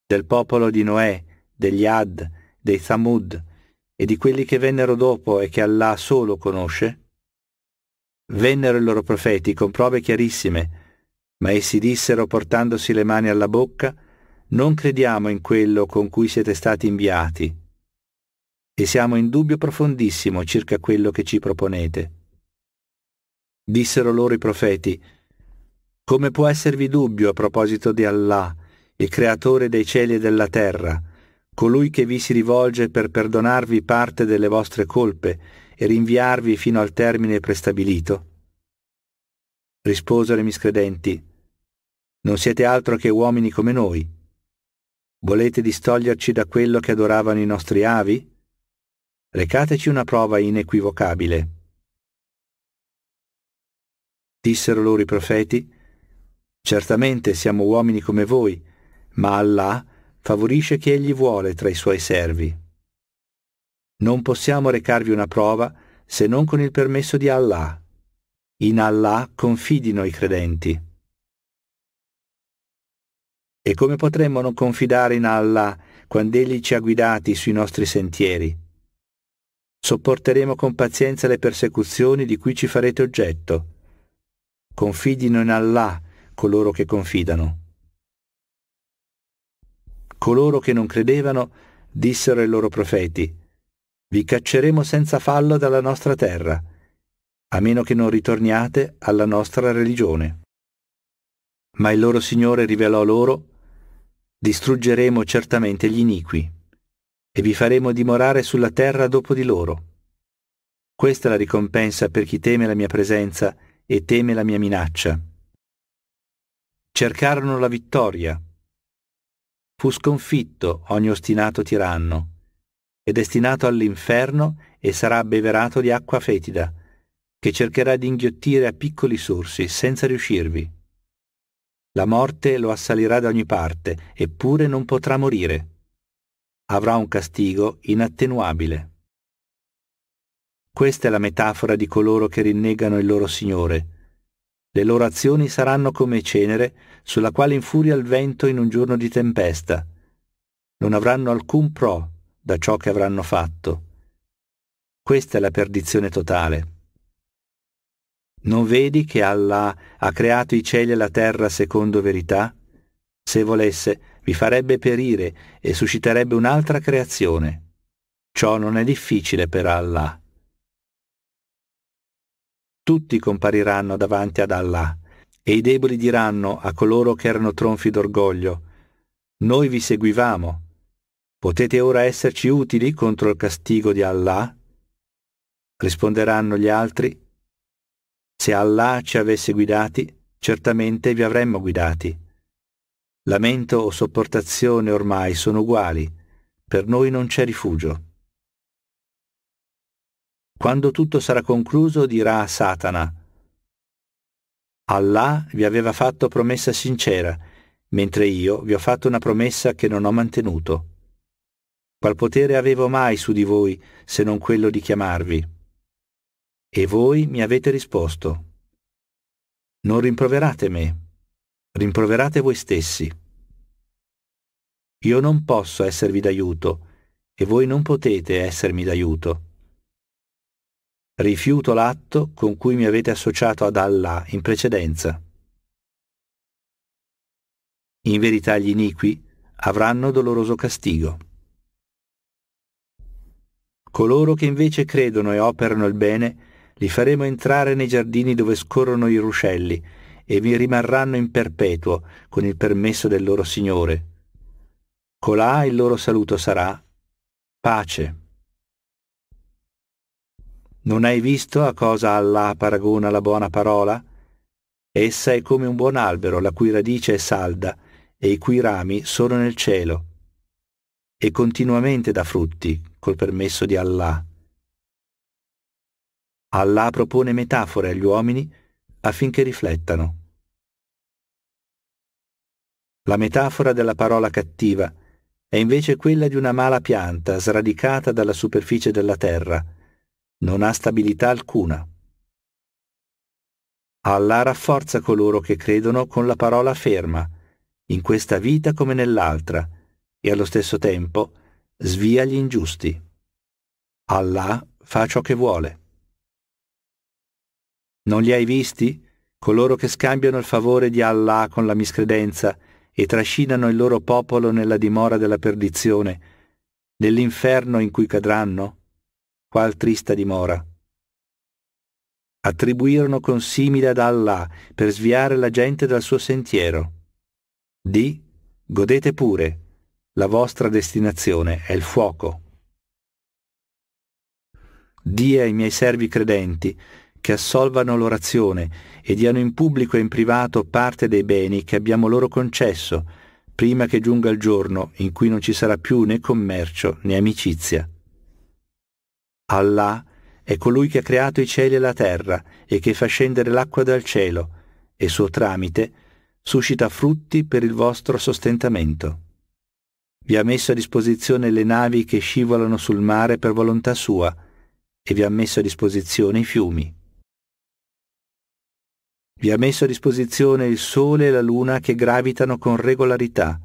del popolo di Noè, degli Ad, dei Thamud, e di quelli che vennero dopo e che Allah solo conosce? Vennero i loro profeti con prove chiarissime, ma essi dissero portandosi le mani alla bocca, non crediamo in quello con cui siete stati inviati, e siamo in dubbio profondissimo circa quello che ci proponete. Dissero loro i profeti, come può esservi dubbio a proposito di Allah, il creatore dei cieli e della terra, colui che vi si rivolge per perdonarvi parte delle vostre colpe e rinviarvi fino al termine prestabilito? Risposero i miscredenti, non siete altro che uomini come noi. Volete distoglierci da quello che adoravano i nostri avi? Recateci una prova inequivocabile. Dissero loro i profeti, certamente siamo uomini come voi, ma Allah favorisce chi egli vuole tra i suoi servi. Non possiamo recarvi una prova se non con il permesso di Allah. In Allah confidino i credenti. E come potremmo non confidare in Allah quando Egli ci ha guidati sui nostri sentieri? Sopporteremo con pazienza le persecuzioni di cui ci farete oggetto. Confidino in Allah coloro che confidano coloro che non credevano dissero ai loro profeti, vi cacceremo senza fallo dalla nostra terra, a meno che non ritorniate alla nostra religione. Ma il loro Signore rivelò loro, distruggeremo certamente gli iniqui, e vi faremo dimorare sulla terra dopo di loro. Questa è la ricompensa per chi teme la mia presenza e teme la mia minaccia. Cercarono la vittoria, fu sconfitto ogni ostinato tiranno, è destinato all'inferno e sarà abbeverato di acqua fetida, che cercherà di inghiottire a piccoli sorsi senza riuscirvi. La morte lo assalirà da ogni parte, eppure non potrà morire. Avrà un castigo inattenuabile. Questa è la metafora di coloro che rinnegano il loro Signore, le loro azioni saranno come cenere sulla quale infuria il vento in un giorno di tempesta. Non avranno alcun pro da ciò che avranno fatto. Questa è la perdizione totale. Non vedi che Allah ha creato i cieli e la terra secondo verità? Se volesse, vi farebbe perire e susciterebbe un'altra creazione. Ciò non è difficile per Allah tutti compariranno davanti ad Allah, e i deboli diranno a coloro che erano tronfi d'orgoglio, noi vi seguivamo, potete ora esserci utili contro il castigo di Allah? Risponderanno gli altri, se Allah ci avesse guidati, certamente vi avremmo guidati. Lamento o sopportazione ormai sono uguali, per noi non c'è rifugio. Quando tutto sarà concluso dirà a Satana, Allah vi aveva fatto promessa sincera, mentre io vi ho fatto una promessa che non ho mantenuto. Qual potere avevo mai su di voi se non quello di chiamarvi? E voi mi avete risposto. Non rimproverate me, rimproverate voi stessi. Io non posso esservi d'aiuto e voi non potete essermi d'aiuto rifiuto l'atto con cui mi avete associato ad Allah in precedenza. In verità gli iniqui avranno doloroso castigo. Coloro che invece credono e operano il bene, li faremo entrare nei giardini dove scorrono i ruscelli e vi rimarranno in perpetuo con il permesso del loro Signore. Colà il loro saluto sarà pace. Non hai visto a cosa Allah paragona la buona parola? Essa è come un buon albero, la cui radice è salda, e i cui rami sono nel cielo, e continuamente dà frutti, col permesso di Allah. Allah propone metafore agli uomini affinché riflettano. La metafora della parola cattiva è invece quella di una mala pianta sradicata dalla superficie della terra, non ha stabilità alcuna. Allah rafforza coloro che credono con la parola ferma, in questa vita come nell'altra, e allo stesso tempo svia gli ingiusti. Allah fa ciò che vuole. Non li hai visti? Coloro che scambiano il favore di Allah con la miscredenza e trascinano il loro popolo nella dimora della perdizione, nell'inferno in cui cadranno? qual trista dimora. Attribuirono consimile ad Allah per sviare la gente dal suo sentiero. Di, godete pure, la vostra destinazione è il fuoco. Di ai miei servi credenti che assolvano l'orazione e diano in pubblico e in privato parte dei beni che abbiamo loro concesso, prima che giunga il giorno in cui non ci sarà più né commercio né amicizia. Allah è colui che ha creato i cieli e la terra e che fa scendere l'acqua dal cielo, e suo tramite suscita frutti per il vostro sostentamento. Vi ha messo a disposizione le navi che scivolano sul mare per volontà sua, e vi ha messo a disposizione i fiumi. Vi ha messo a disposizione il sole e la luna che gravitano con regolarità,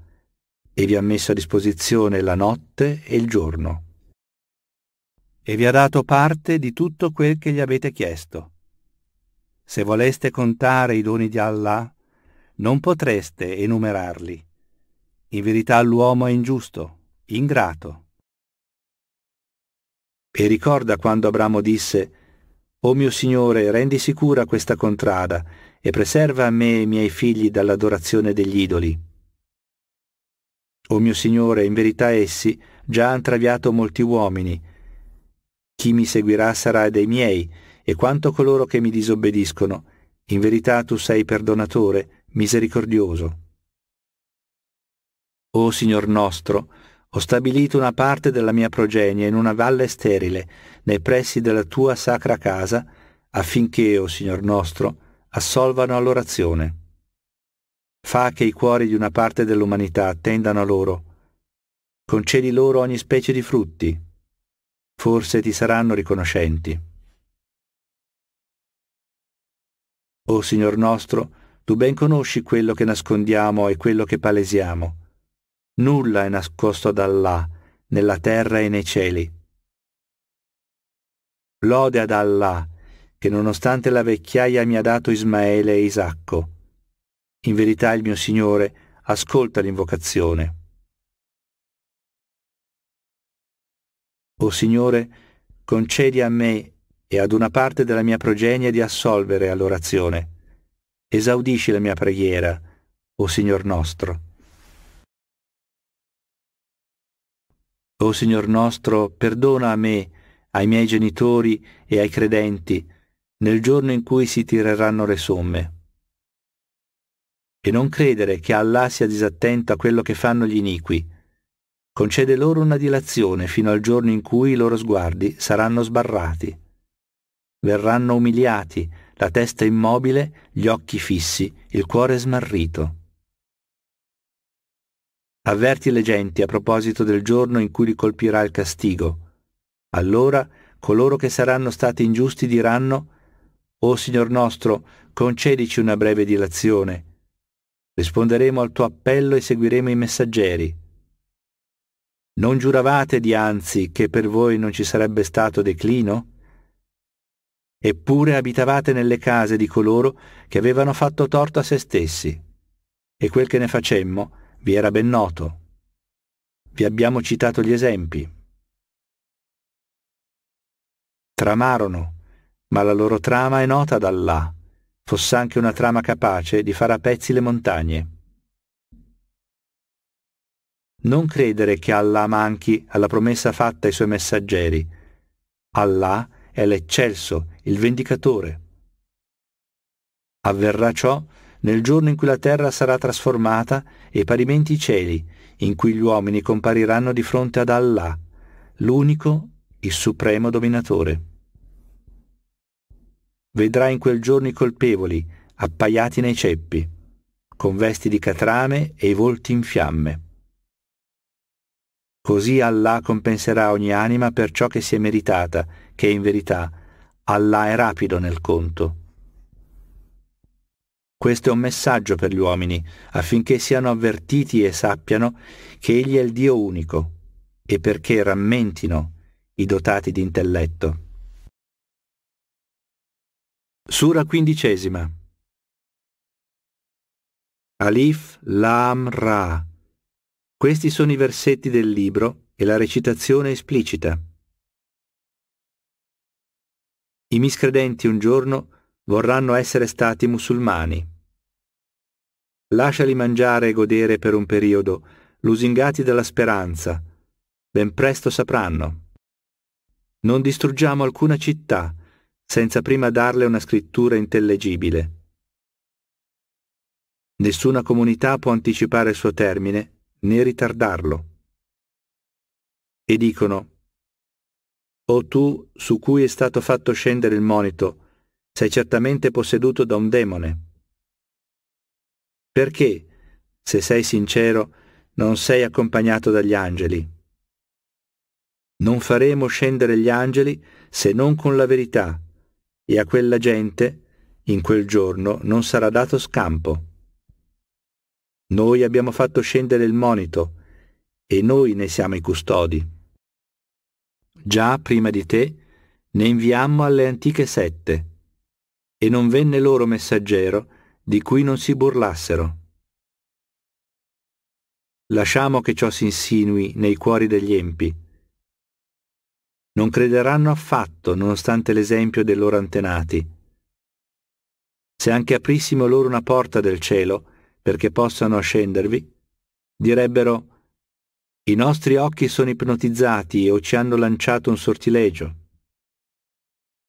e vi ha messo a disposizione la notte e il giorno e vi ha dato parte di tutto quel che gli avete chiesto. Se voleste contare i doni di Allah, non potreste enumerarli. In verità l'uomo è ingiusto, ingrato. E ricorda quando Abramo disse, O mio Signore, rendi sicura questa contrada e preserva a me e i miei figli dall'adorazione degli idoli. O mio Signore, in verità essi già hanno traviato molti uomini, chi mi seguirà sarà dei miei, e quanto coloro che mi disobbediscono. In verità tu sei perdonatore, misericordioso. O Signor nostro, ho stabilito una parte della mia progenie in una valle sterile, nei pressi della tua sacra casa, affinché, o Signor nostro, assolvano all'orazione. Fa che i cuori di una parte dell'umanità tendano a loro. Concedi loro ogni specie di frutti, Forse ti saranno riconoscenti. O Signor nostro, tu ben conosci quello che nascondiamo e quello che palesiamo. Nulla è nascosto da Allah, nella terra e nei cieli. Lode ad Allah, che nonostante la vecchiaia mi ha dato Ismaele e Isacco. In verità il mio Signore ascolta l'invocazione. O Signore, concedi a me e ad una parte della mia progenie di assolvere all'orazione. Esaudisci la mia preghiera, o Signor nostro. O Signor nostro, perdona a me, ai miei genitori e ai credenti, nel giorno in cui si tireranno le somme. E non credere che Allah sia disattento a quello che fanno gli iniqui, concede loro una dilazione fino al giorno in cui i loro sguardi saranno sbarrati. Verranno umiliati, la testa immobile, gli occhi fissi, il cuore smarrito. Avverti le genti a proposito del giorno in cui li colpirà il castigo. Allora coloro che saranno stati ingiusti diranno, O Signor nostro, concedici una breve dilazione. Risponderemo al tuo appello e seguiremo i messaggeri. Non giuravate dianzi che per voi non ci sarebbe stato declino? Eppure abitavate nelle case di coloro che avevano fatto torto a se stessi, e quel che ne facemmo vi era ben noto. Vi abbiamo citato gli esempi. Tramarono, ma la loro trama è nota da dall'A, foss'anche una trama capace di fare a pezzi le montagne. Non credere che Allah manchi alla promessa fatta ai suoi messaggeri. Allah è l'eccelso, il vendicatore. Avverrà ciò nel giorno in cui la terra sarà trasformata e parimenti i cieli, in cui gli uomini compariranno di fronte ad Allah, l'unico, il supremo dominatore. Vedrà in quel giorno i colpevoli, appaiati nei ceppi, con vesti di catrame e i volti in fiamme. Così Allah compenserà ogni anima per ciò che si è meritata, che in verità Allah è rapido nel conto. Questo è un messaggio per gli uomini, affinché siano avvertiti e sappiano che Egli è il Dio unico, e perché rammentino i dotati di intelletto. Sura quindicesima Alif Lam Ra questi sono i versetti del libro e la recitazione esplicita. I miscredenti un giorno vorranno essere stati musulmani. Lasciali mangiare e godere per un periodo, lusingati dalla speranza. Ben presto sapranno. Non distruggiamo alcuna città senza prima darle una scrittura intellegibile. Nessuna comunità può anticipare il suo termine né ritardarlo. E dicono, O tu su cui è stato fatto scendere il monito, sei certamente posseduto da un demone. Perché, se sei sincero, non sei accompagnato dagli angeli? Non faremo scendere gli angeli se non con la verità, e a quella gente, in quel giorno, non sarà dato scampo. Noi abbiamo fatto scendere il monito e noi ne siamo i custodi. Già prima di te ne inviammo alle antiche sette e non venne loro messaggero di cui non si burlassero. Lasciamo che ciò si insinui nei cuori degli empi. Non crederanno affatto, nonostante l'esempio dei loro antenati. Se anche aprissimo loro una porta del cielo, perché possano ascendervi, direbbero i nostri occhi sono ipnotizzati o ci hanno lanciato un sortilegio.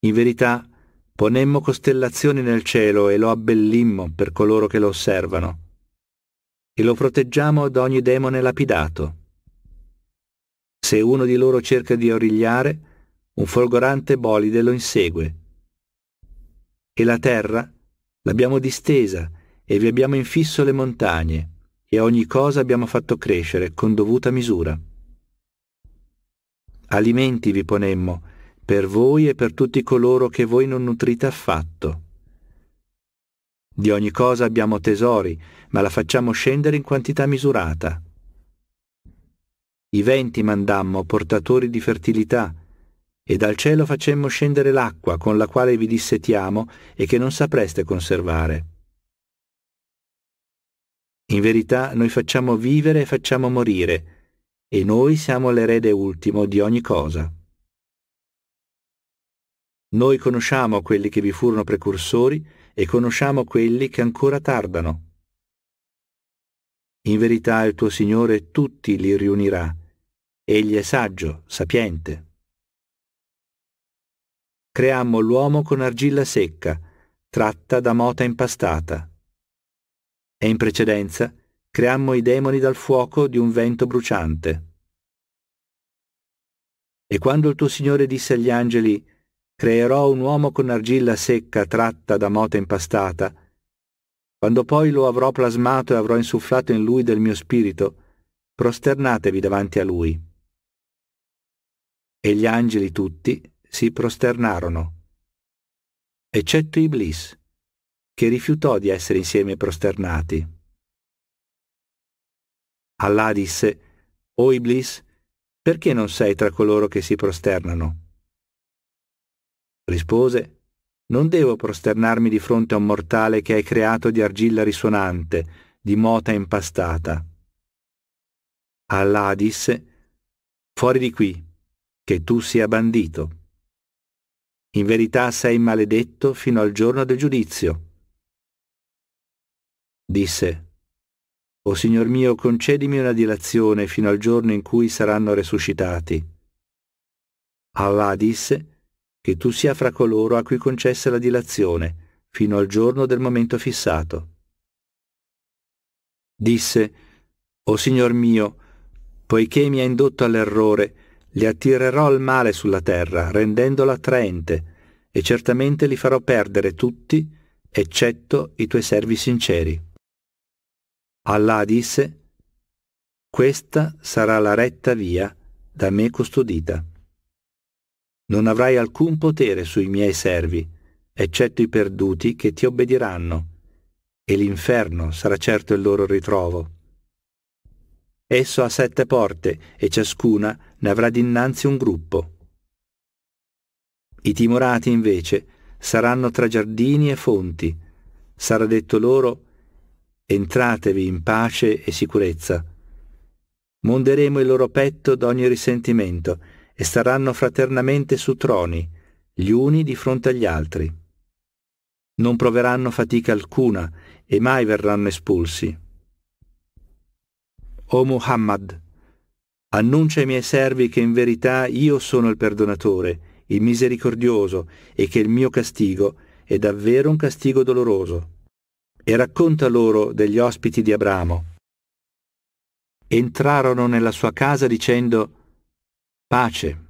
In verità, ponemmo costellazioni nel cielo e lo abbellimmo per coloro che lo osservano, e lo proteggiamo da ogni demone lapidato. Se uno di loro cerca di origliare, un folgorante bolide lo insegue. E la terra l'abbiamo distesa e vi abbiamo infisso le montagne, e ogni cosa abbiamo fatto crescere con dovuta misura. Alimenti vi ponemmo, per voi e per tutti coloro che voi non nutrite affatto. Di ogni cosa abbiamo tesori, ma la facciamo scendere in quantità misurata. I venti mandammo portatori di fertilità, e dal cielo facemmo scendere l'acqua con la quale vi dissetiamo e che non sapreste conservare. In verità noi facciamo vivere e facciamo morire, e noi siamo l'erede ultimo di ogni cosa. Noi conosciamo quelli che vi furono precursori e conosciamo quelli che ancora tardano. In verità il tuo Signore tutti li riunirà. Egli è saggio, sapiente. Creammo l'uomo con argilla secca, tratta da mota impastata e in precedenza creammo i demoni dal fuoco di un vento bruciante. E quando il tuo Signore disse agli angeli, creerò un uomo con argilla secca tratta da mota impastata, quando poi lo avrò plasmato e avrò insufflato in lui del mio spirito, prosternatevi davanti a lui. E gli angeli tutti si prosternarono, eccetto Iblis che rifiutò di essere insieme prosternati. Allah disse, O Iblis, perché non sei tra coloro che si prosternano? Rispose, Non devo prosternarmi di fronte a un mortale che hai creato di argilla risuonante, di mota impastata. Allah disse, Fuori di qui, che tu sia bandito. In verità sei maledetto fino al giorno del giudizio disse, O Signor mio, concedimi una dilazione fino al giorno in cui saranno resuscitati. Allah disse, che tu sia fra coloro a cui concesse la dilazione, fino al giorno del momento fissato. Disse, O Signor mio, poiché mi ha indotto all'errore, li attirerò al male sulla terra, rendendola attraente, e certamente li farò perdere tutti, eccetto i tuoi servi sinceri. Allah disse, Questa sarà la retta via da me custodita. Non avrai alcun potere sui miei servi, eccetto i perduti che ti obbediranno, e l'inferno sarà certo il loro ritrovo. Esso ha sette porte e ciascuna ne avrà dinanzi un gruppo. I timorati invece saranno tra giardini e fonti. Sarà detto loro, entratevi in pace e sicurezza. Monderemo il loro petto d'ogni risentimento e staranno fraternamente su troni, gli uni di fronte agli altri. Non proveranno fatica alcuna e mai verranno espulsi. O Muhammad, annuncia ai miei servi che in verità io sono il perdonatore, il misericordioso, e che il mio castigo è davvero un castigo doloroso e racconta loro degli ospiti di Abramo. Entrarono nella sua casa dicendo pace.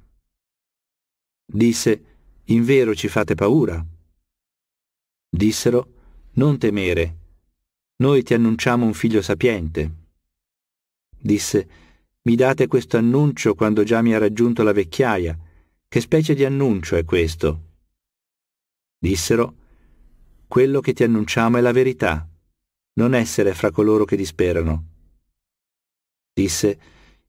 Disse, in vero ci fate paura. Dissero, non temere, noi ti annunciamo un figlio sapiente. Disse, mi date questo annuncio quando già mi ha raggiunto la vecchiaia. Che specie di annuncio è questo? Dissero, quello che ti annunciamo è la verità. Non essere fra coloro che disperano. Disse,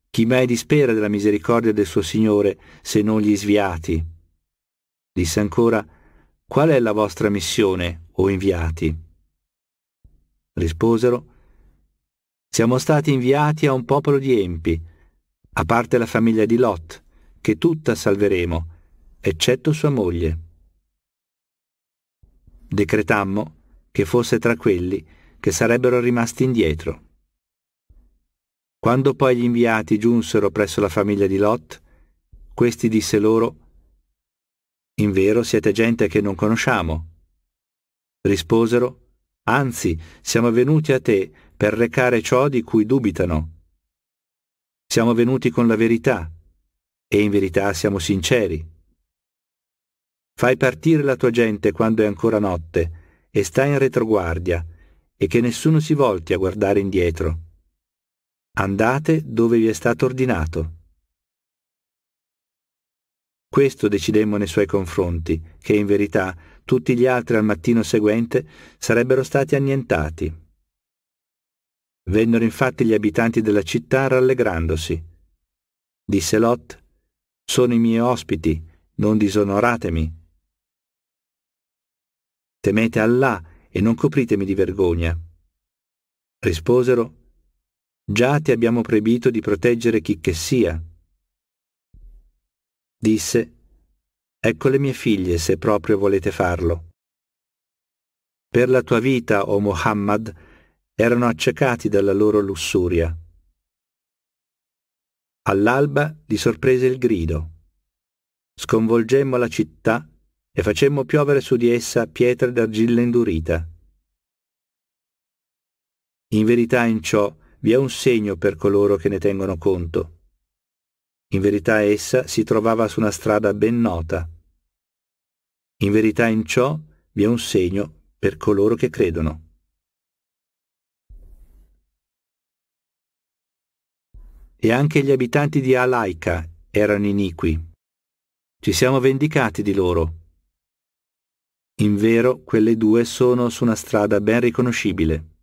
chi mai dispera della misericordia del suo Signore se non gli sviati? Disse ancora, qual è la vostra missione, o inviati? Risposero, siamo stati inviati a un popolo di empi, a parte la famiglia di Lot, che tutta salveremo, eccetto sua moglie. Decretammo che fosse tra quelli che sarebbero rimasti indietro. Quando poi gli inviati giunsero presso la famiglia di Lot, questi disse loro, In vero siete gente che non conosciamo. Risposero, Anzi, siamo venuti a te per recare ciò di cui dubitano. Siamo venuti con la verità, e in verità siamo sinceri. Fai partire la tua gente quando è ancora notte e sta in retroguardia e che nessuno si volti a guardare indietro. Andate dove vi è stato ordinato. Questo decidemmo nei suoi confronti, che in verità tutti gli altri al mattino seguente sarebbero stati annientati. Vennero infatti gli abitanti della città rallegrandosi. Disse Lot, sono i miei ospiti, non disonoratemi. Temete Allah e non copritemi di vergogna. Risposero, Già ti abbiamo proibito di proteggere chi che sia. Disse, Ecco le mie figlie se proprio volete farlo. Per la tua vita, o oh Muhammad, erano accecati dalla loro lussuria. All'alba li sorprese il grido. Sconvolgemmo la città e facemmo piovere su di essa pietre d'argilla indurita. In verità in ciò vi è un segno per coloro che ne tengono conto. In verità essa si trovava su una strada ben nota. In verità in ciò vi è un segno per coloro che credono. E anche gli abitanti di Alaica erano iniqui. Ci siamo vendicati di loro in vero, quelle due sono su una strada ben riconoscibile.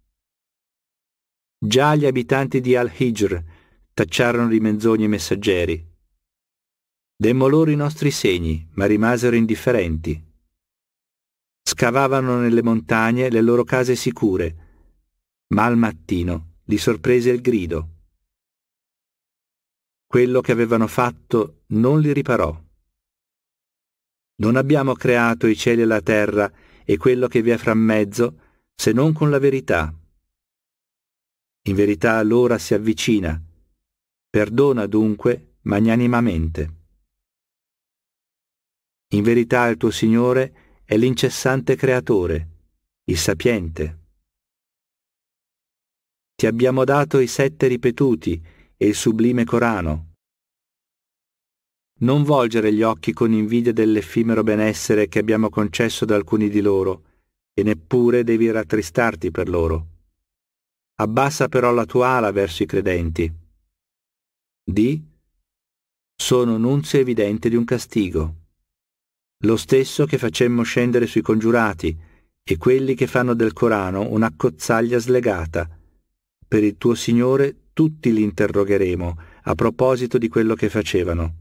Già gli abitanti di Al-Hijr tacciarono di menzogne i messaggeri. Demmo loro i nostri segni, ma rimasero indifferenti. Scavavano nelle montagne le loro case sicure, ma al mattino li sorprese il grido. Quello che avevano fatto non li riparò. Non abbiamo creato i cieli e la terra e quello che vi è frammezzo, se non con la verità. In verità l'ora si avvicina. Perdona dunque magnanimamente. In verità il tuo Signore è l'incessante creatore, il sapiente. Ti abbiamo dato i sette ripetuti e il sublime Corano non volgere gli occhi con invidia dell'effimero benessere che abbiamo concesso ad alcuni di loro, e neppure devi rattristarti per loro. Abbassa però la tua ala verso i credenti. Di sono nunzio evidente di un castigo, lo stesso che facemmo scendere sui congiurati e quelli che fanno del Corano un'accozzaglia slegata. Per il tuo Signore tutti li interrogheremo a proposito di quello che facevano.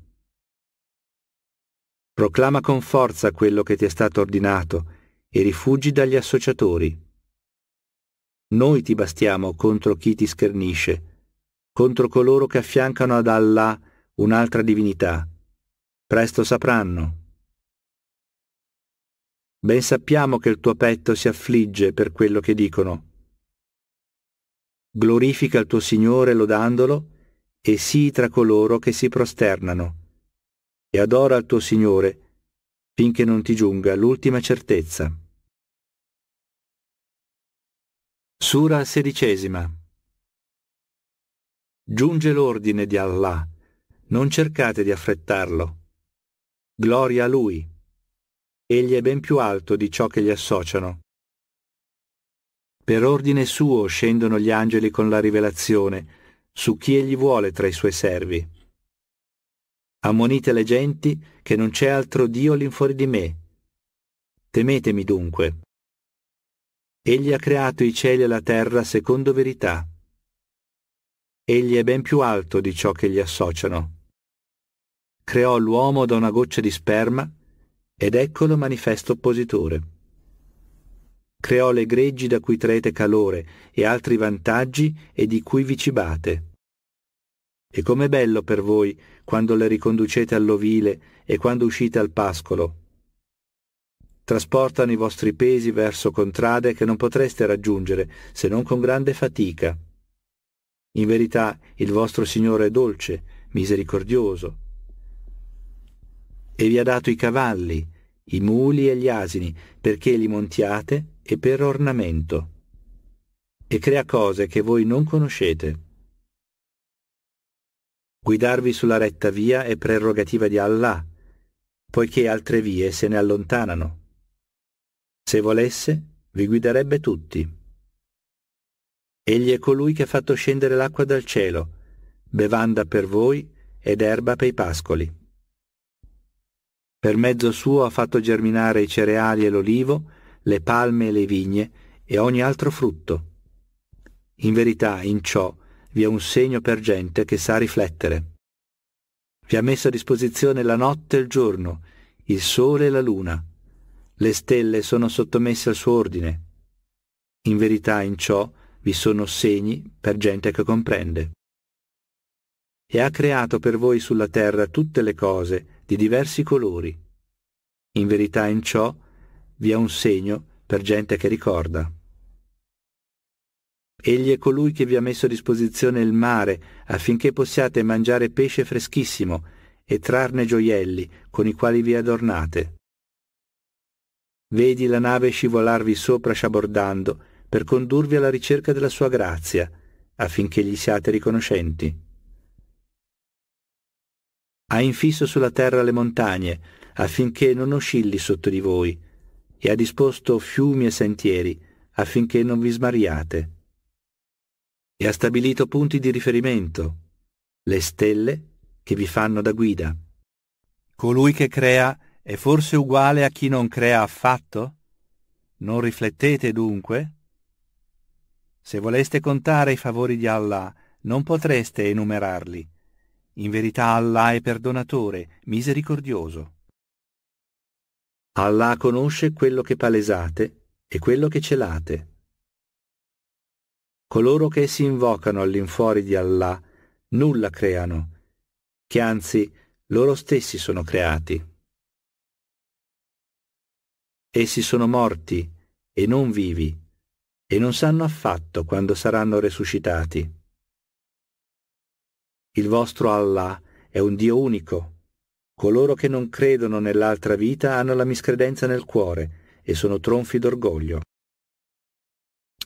Proclama con forza quello che ti è stato ordinato e rifugi dagli associatori. Noi ti bastiamo contro chi ti schernisce, contro coloro che affiancano ad Allah un'altra divinità. Presto sapranno. Ben sappiamo che il tuo petto si affligge per quello che dicono. Glorifica il tuo Signore lodandolo e sii tra coloro che si prosternano e adora il tuo Signore finché non ti giunga l'ultima certezza. Sura sedicesima Giunge l'ordine di Allah, non cercate di affrettarlo. Gloria a Lui. Egli è ben più alto di ciò che gli associano. Per ordine suo scendono gli angeli con la rivelazione, su chi egli vuole tra i suoi servi. Ammonite le genti che non c'è altro Dio all'infuori di me. Temetemi dunque. Egli ha creato i cieli e la terra secondo verità. Egli è ben più alto di ciò che gli associano. Creò l'uomo da una goccia di sperma ed eccolo manifesto oppositore. Creò le greggi da cui traete calore e altri vantaggi e di cui vi cibate. E com'è bello per voi quando le riconducete all'ovile e quando uscite al pascolo. Trasportano i vostri pesi verso contrade che non potreste raggiungere se non con grande fatica. In verità il vostro Signore è dolce, misericordioso. E vi ha dato i cavalli, i muli e gli asini, perché li montiate e per ornamento. E crea cose che voi non conoscete. Guidarvi sulla retta via è prerogativa di Allah, poiché altre vie se ne allontanano. Se volesse, vi guiderebbe tutti. Egli è colui che ha fatto scendere l'acqua dal cielo, bevanda per voi ed erba per i pascoli. Per mezzo suo ha fatto germinare i cereali e l'olivo, le palme e le vigne e ogni altro frutto. In verità, in ciò, vi è un segno per gente che sa riflettere. Vi ha messo a disposizione la notte e il giorno, il sole e la luna. Le stelle sono sottomesse al suo ordine. In verità in ciò vi sono segni per gente che comprende. E ha creato per voi sulla terra tutte le cose di diversi colori. In verità in ciò vi è un segno per gente che ricorda. Egli è colui che vi ha messo a disposizione il mare, affinché possiate mangiare pesce freschissimo e trarne gioielli, con i quali vi adornate. Vedi la nave scivolarvi sopra sciabordando, per condurvi alla ricerca della sua grazia, affinché gli siate riconoscenti. Ha infisso sulla terra le montagne, affinché non oscilli sotto di voi, e ha disposto fiumi e sentieri, affinché non vi smariate e ha stabilito punti di riferimento, le stelle che vi fanno da guida. Colui che crea è forse uguale a chi non crea affatto? Non riflettete dunque? Se voleste contare i favori di Allah, non potreste enumerarli. In verità Allah è perdonatore, misericordioso. Allah conosce quello che palesate e quello che celate coloro che si invocano all'infuori di Allah nulla creano, che anzi loro stessi sono creati. Essi sono morti e non vivi, e non sanno affatto quando saranno resuscitati. Il vostro Allah è un Dio unico. Coloro che non credono nell'altra vita hanno la miscredenza nel cuore e sono tronfi d'orgoglio.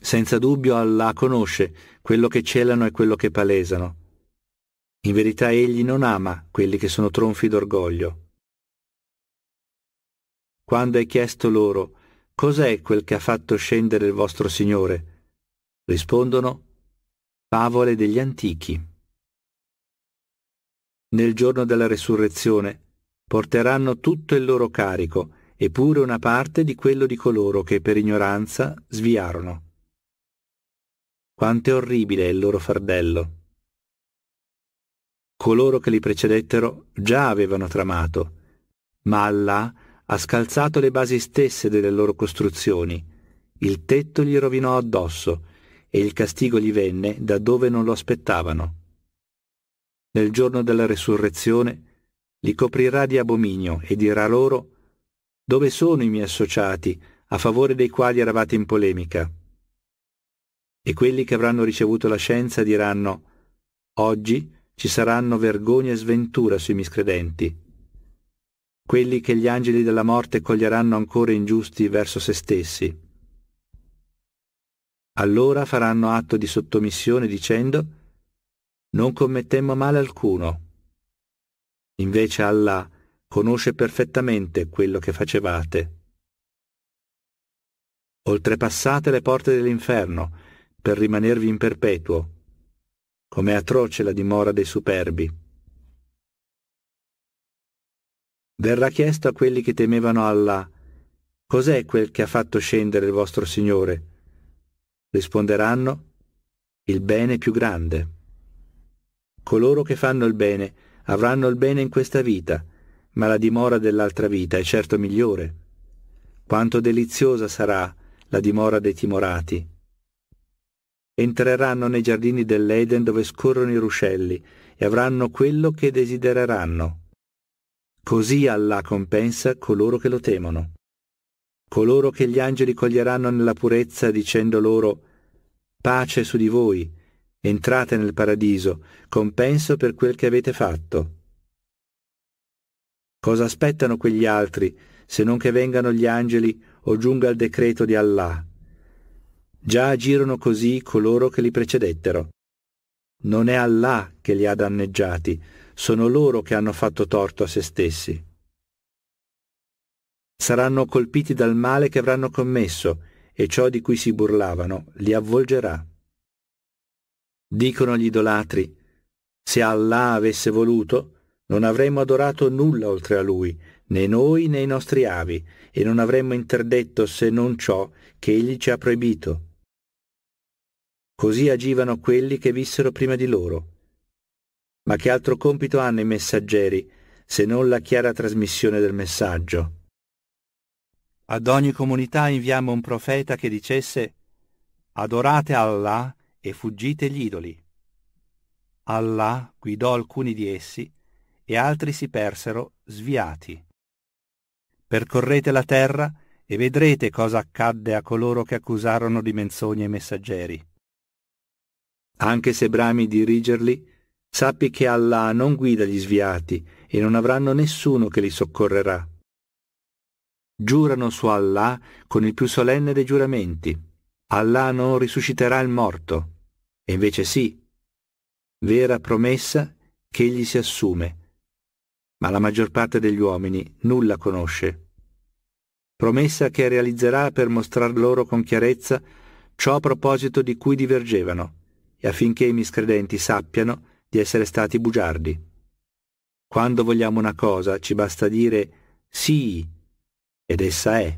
Senza dubbio Allah conosce quello che celano e quello che palesano. In verità egli non ama quelli che sono tronfi d'orgoglio. Quando è chiesto loro cos'è quel che ha fatto scendere il vostro Signore, rispondono favole degli antichi. Nel giorno della resurrezione porteranno tutto il loro carico e pure una parte di quello di coloro che per ignoranza sviarono quanto è orribile il loro fardello. Coloro che li precedettero già avevano tramato, ma Allah ha scalzato le basi stesse delle loro costruzioni, il tetto gli rovinò addosso e il castigo gli venne da dove non lo aspettavano. Nel giorno della resurrezione li coprirà di abominio e dirà loro, dove sono i miei associati a favore dei quali eravate in polemica? E quelli che avranno ricevuto la scienza diranno Oggi ci saranno vergogna e sventura sui miscredenti. Quelli che gli angeli della morte coglieranno ancora ingiusti verso se stessi. Allora faranno atto di sottomissione dicendo Non commettemmo male alcuno. Invece Allah conosce perfettamente quello che facevate. Oltrepassate le porte dell'inferno per rimanervi in perpetuo, com'è atroce la dimora dei superbi. Verrà chiesto a quelli che temevano Allah, cos'è quel che ha fatto scendere il vostro Signore? Risponderanno, il bene più grande. Coloro che fanno il bene avranno il bene in questa vita, ma la dimora dell'altra vita è certo migliore. Quanto deliziosa sarà la dimora dei timorati entreranno nei giardini dell'Eden dove scorrono i ruscelli e avranno quello che desidereranno. Così Allah compensa coloro che lo temono. Coloro che gli angeli coglieranno nella purezza dicendo loro Pace su di voi, entrate nel paradiso, compenso per quel che avete fatto. Cosa aspettano quegli altri se non che vengano gli angeli o giunga il decreto di Allah? Già agirono così coloro che li precedettero. Non è Allah che li ha danneggiati, sono loro che hanno fatto torto a se stessi. Saranno colpiti dal male che avranno commesso, e ciò di cui si burlavano li avvolgerà. Dicono gli idolatri, se Allah avesse voluto, non avremmo adorato nulla oltre a lui, né noi né i nostri avi, e non avremmo interdetto se non ciò che egli ci ha proibito. Così agivano quelli che vissero prima di loro. Ma che altro compito hanno i messaggeri se non la chiara trasmissione del messaggio? Ad ogni comunità inviamo un profeta che dicesse Adorate Allah e fuggite gli idoli. Allah guidò alcuni di essi e altri si persero sviati. Percorrete la terra e vedrete cosa accadde a coloro che accusarono di menzogne i messaggeri. Anche se brami dirigerli, sappi che Allah non guida gli sviati e non avranno nessuno che li soccorrerà. Giurano su Allah con il più solenne dei giuramenti. Allah non risusciterà il morto. E invece sì, vera promessa che egli si assume, ma la maggior parte degli uomini nulla conosce. Promessa che realizzerà per mostrar loro con chiarezza ciò a proposito di cui divergevano e affinché i miscredenti sappiano di essere stati bugiardi. Quando vogliamo una cosa ci basta dire sì ed essa è.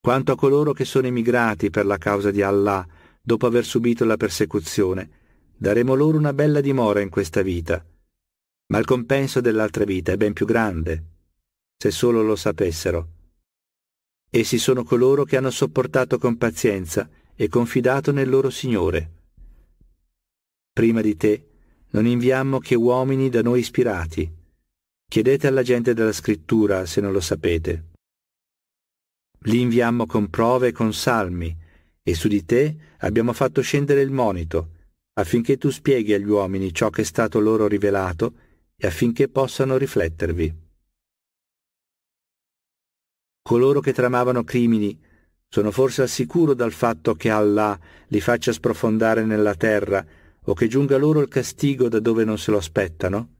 Quanto a coloro che sono emigrati per la causa di Allah dopo aver subito la persecuzione, daremo loro una bella dimora in questa vita, ma il compenso dell'altra vita è ben più grande, se solo lo sapessero. Essi sono coloro che hanno sopportato con pazienza e confidato nel loro Signore. Prima di te non inviammo che uomini da noi ispirati. Chiedete alla gente della scrittura se non lo sapete. Li inviammo con prove e con salmi, e su di te abbiamo fatto scendere il monito, affinché tu spieghi agli uomini ciò che è stato loro rivelato e affinché possano riflettervi. Coloro che tramavano crimini sono forse al sicuro dal fatto che Allah li faccia sprofondare nella terra o che giunga loro il castigo da dove non se lo aspettano?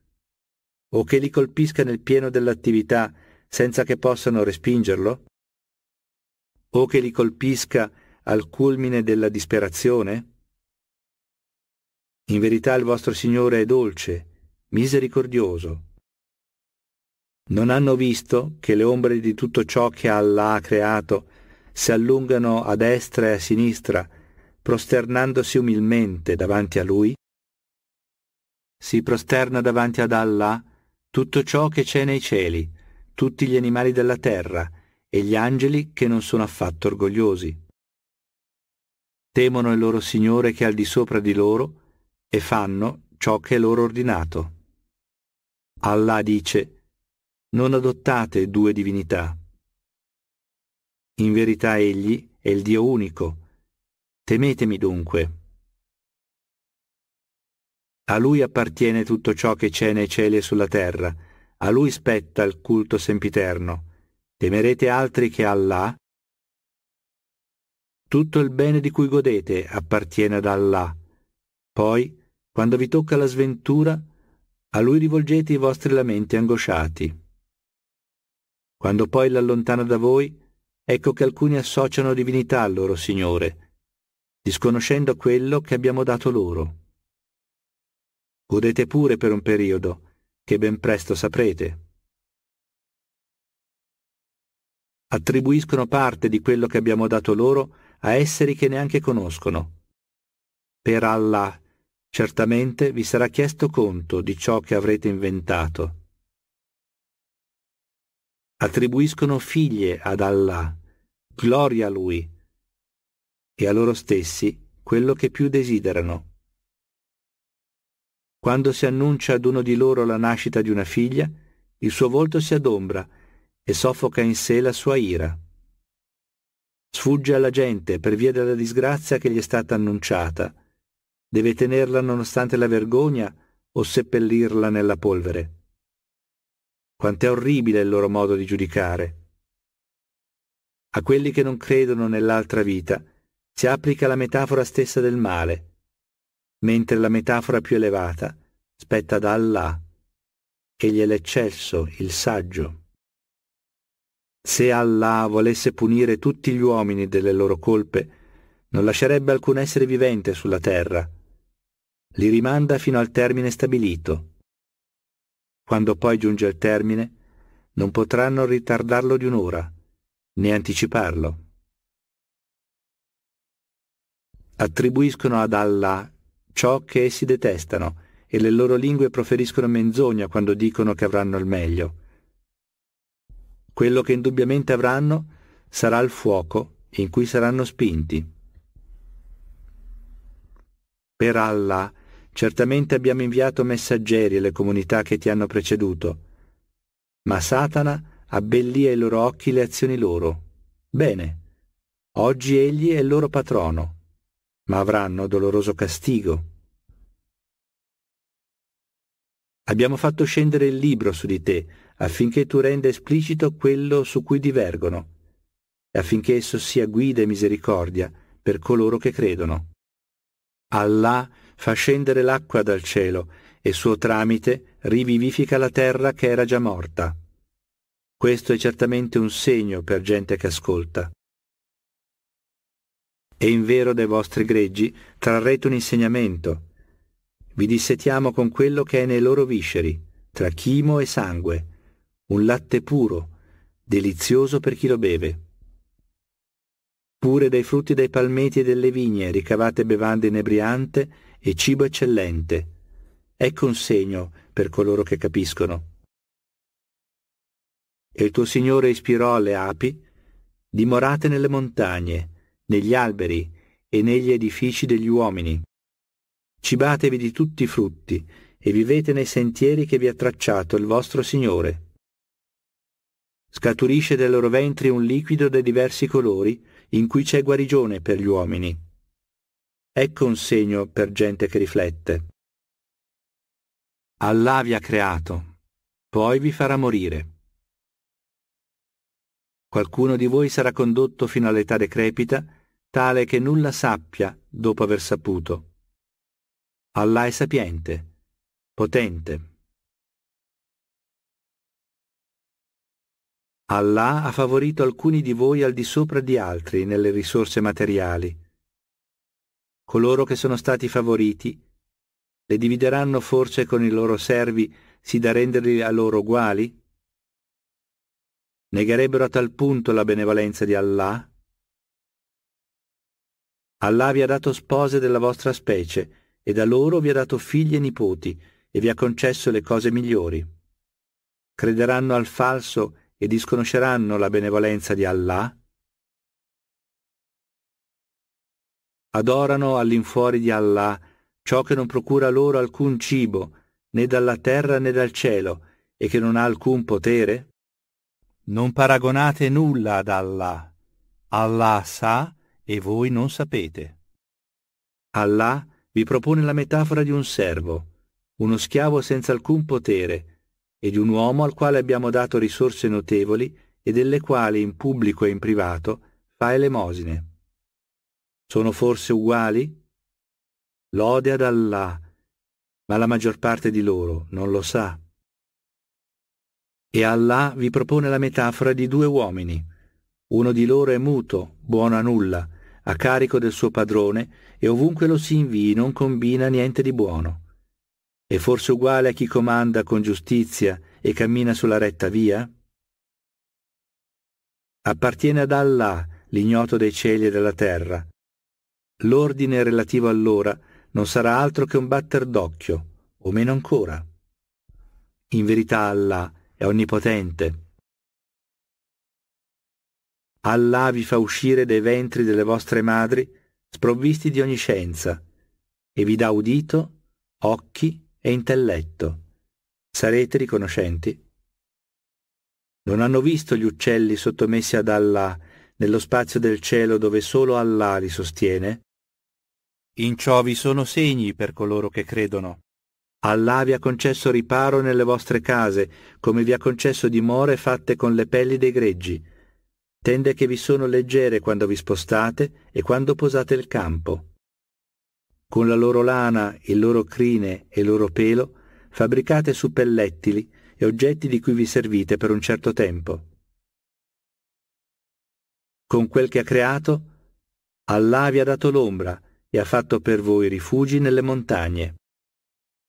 O che li colpisca nel pieno dell'attività senza che possano respingerlo? O che li colpisca al culmine della disperazione? In verità il vostro Signore è dolce, misericordioso. Non hanno visto che le ombre di tutto ciò che Allah ha creato si allungano a destra e a sinistra, prosternandosi umilmente davanti a lui? Si prosterna davanti ad Allah tutto ciò che c'è nei cieli, tutti gli animali della terra e gli angeli che non sono affatto orgogliosi. Temono il loro Signore che è al di sopra di loro e fanno ciò che è loro ordinato. Allah dice, non adottate due divinità in verità egli è il Dio unico. Temetemi dunque. A lui appartiene tutto ciò che c'è nei cieli e sulla terra, a lui spetta il culto sempiterno. Temerete altri che Allah? Tutto il bene di cui godete appartiene ad Allah. Poi, quando vi tocca la sventura, a lui rivolgete i vostri lamenti angosciati. Quando poi l'allontana da voi, ecco che alcuni associano divinità al loro Signore, disconoscendo quello che abbiamo dato loro. Godete pure per un periodo, che ben presto saprete. Attribuiscono parte di quello che abbiamo dato loro a esseri che neanche conoscono. Per Allah, certamente vi sarà chiesto conto di ciò che avrete inventato attribuiscono figlie ad Allah, gloria a Lui, e a loro stessi quello che più desiderano. Quando si annuncia ad uno di loro la nascita di una figlia, il suo volto si adombra e soffoca in sé la sua ira. Sfugge alla gente per via della disgrazia che gli è stata annunciata. Deve tenerla nonostante la vergogna o seppellirla nella polvere quant'è orribile il loro modo di giudicare. A quelli che non credono nell'altra vita si applica la metafora stessa del male, mentre la metafora più elevata spetta da Allah. Egli è l'eccesso, il saggio. Se Allah volesse punire tutti gli uomini delle loro colpe, non lascerebbe alcun essere vivente sulla terra. Li rimanda fino al termine stabilito. Quando poi giunge il termine, non potranno ritardarlo di un'ora, né anticiparlo. Attribuiscono ad Allah ciò che essi detestano e le loro lingue proferiscono menzogna quando dicono che avranno il meglio. Quello che indubbiamente avranno sarà il fuoco in cui saranno spinti. Per Allah Certamente abbiamo inviato messaggeri alle comunità che ti hanno preceduto, ma Satana abbellì ai loro occhi le azioni loro. Bene, oggi egli è il loro patrono, ma avranno doloroso castigo. Abbiamo fatto scendere il libro su di te, affinché tu renda esplicito quello su cui divergono, e affinché esso sia guida e misericordia per coloro che credono. Allah fa scendere l'acqua dal cielo e suo tramite rivivifica la terra che era già morta. Questo è certamente un segno per gente che ascolta. E invero dai vostri greggi trarrete un insegnamento. Vi dissetiamo con quello che è nei loro visceri, tra chimo e sangue, un latte puro, delizioso per chi lo beve. Pure dai frutti dei palmeti e delle vigne ricavate bevande inebriante e cibo eccellente. Ecco un segno per coloro che capiscono. E il tuo Signore ispirò alle api, dimorate nelle montagne, negli alberi e negli edifici degli uomini. Cibatevi di tutti i frutti e vivete nei sentieri che vi ha tracciato il vostro Signore. Scaturisce dai loro ventri un liquido dei diversi colori in cui c'è guarigione per gli uomini. Ecco un segno per gente che riflette. Allah vi ha creato, poi vi farà morire. Qualcuno di voi sarà condotto fino all'età decrepita, tale che nulla sappia dopo aver saputo. Allah è sapiente, potente. Allah ha favorito alcuni di voi al di sopra di altri nelle risorse materiali coloro che sono stati favoriti, le divideranno forse con i loro servi, sì da renderli a loro uguali? Negherebbero a tal punto la benevolenza di Allah? Allah vi ha dato spose della vostra specie, e da loro vi ha dato figli e nipoti, e vi ha concesso le cose migliori. Crederanno al falso e disconosceranno la benevolenza di Allah? adorano all'infuori di Allah ciò che non procura loro alcun cibo, né dalla terra né dal cielo, e che non ha alcun potere? Non paragonate nulla ad Allah. Allah sa e voi non sapete. Allah vi propone la metafora di un servo, uno schiavo senza alcun potere, e di un uomo al quale abbiamo dato risorse notevoli e delle quali in pubblico e in privato fa elemosine sono forse uguali? Lode ad Allah, ma la maggior parte di loro non lo sa. E Allah vi propone la metafora di due uomini. Uno di loro è muto, buono a nulla, a carico del suo padrone e ovunque lo si invii non combina niente di buono. È forse uguale a chi comanda con giustizia e cammina sulla retta via? Appartiene ad Allah l'ignoto dei cieli e della terra, l'ordine relativo all'ora non sarà altro che un batter d'occhio, o meno ancora. In verità Allah è onnipotente. Allah vi fa uscire dai ventri delle vostre madri sprovvisti di ogni scienza e vi dà udito, occhi e intelletto. Sarete riconoscenti. Non hanno visto gli uccelli sottomessi ad Allah nello spazio del cielo dove solo Allah li sostiene? In ciò vi sono segni per coloro che credono. Allah vi ha concesso riparo nelle vostre case, come vi ha concesso dimore fatte con le pelli dei greggi. Tende che vi sono leggere quando vi spostate e quando posate il campo. Con la loro lana, il loro crine e il loro pelo, fabbricate suppellettili e oggetti di cui vi servite per un certo tempo. Con quel che ha creato, Allah vi ha dato l'ombra, e ha fatto per voi rifugi nelle montagne.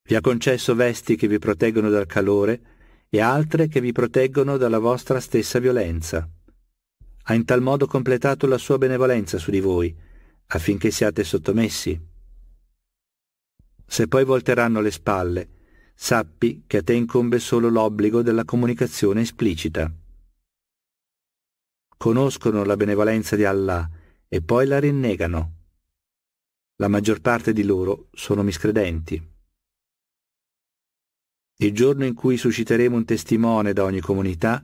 Vi ha concesso vesti che vi proteggono dal calore e altre che vi proteggono dalla vostra stessa violenza. Ha in tal modo completato la sua benevolenza su di voi, affinché siate sottomessi. Se poi volteranno le spalle, sappi che a te incombe solo l'obbligo della comunicazione esplicita. Conoscono la benevolenza di Allah e poi la rinnegano. La maggior parte di loro sono miscredenti. Il giorno in cui susciteremo un testimone da ogni comunità,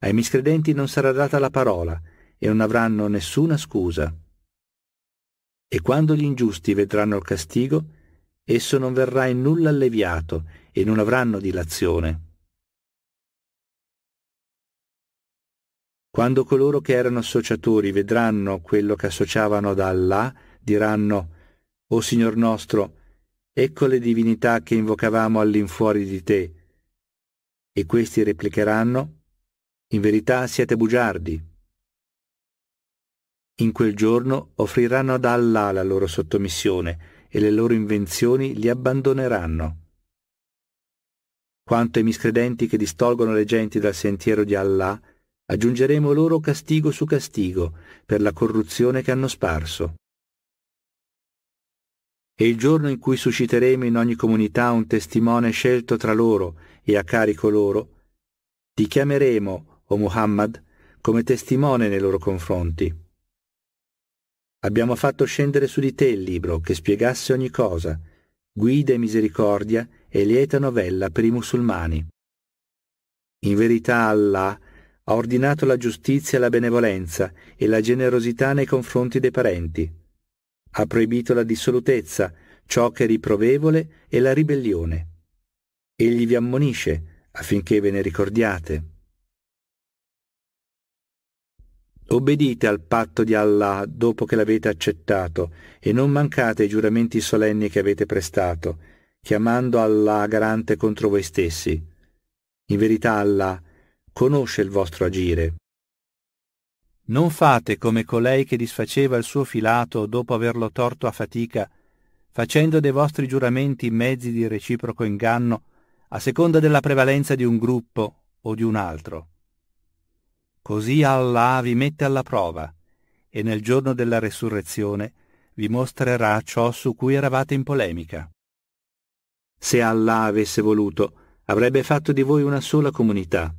ai miscredenti non sarà data la parola e non avranno nessuna scusa. E quando gli ingiusti vedranno il castigo, esso non verrà in nulla alleviato e non avranno dilazione. Quando coloro che erano associatori vedranno quello che associavano da Allah, diranno o Signor nostro, ecco le divinità che invocavamo all'infuori di te. E questi replicheranno, in verità siete bugiardi. In quel giorno offriranno ad Allah la loro sottomissione e le loro invenzioni li abbandoneranno. Quanto ai miscredenti che distolgono le genti dal sentiero di Allah, aggiungeremo loro castigo su castigo per la corruzione che hanno sparso e il giorno in cui susciteremo in ogni comunità un testimone scelto tra loro e a carico loro, ti chiameremo, o Muhammad, come testimone nei loro confronti. Abbiamo fatto scendere su di te il libro che spiegasse ogni cosa, guida e misericordia e lieta novella per i musulmani. In verità Allah ha ordinato la giustizia e la benevolenza e la generosità nei confronti dei parenti ha proibito la dissolutezza, ciò che è riprovevole e la ribellione. Egli vi ammonisce affinché ve ne ricordiate. Obbedite al patto di Allah dopo che l'avete accettato e non mancate ai giuramenti solenni che avete prestato, chiamando Allah garante contro voi stessi. In verità Allah conosce il vostro agire. Non fate come colei che disfaceva il suo filato dopo averlo torto a fatica, facendo dei vostri giuramenti mezzi di reciproco inganno, a seconda della prevalenza di un gruppo o di un altro. Così Allah vi mette alla prova, e nel giorno della resurrezione vi mostrerà ciò su cui eravate in polemica. Se Allah avesse voluto, avrebbe fatto di voi una sola comunità.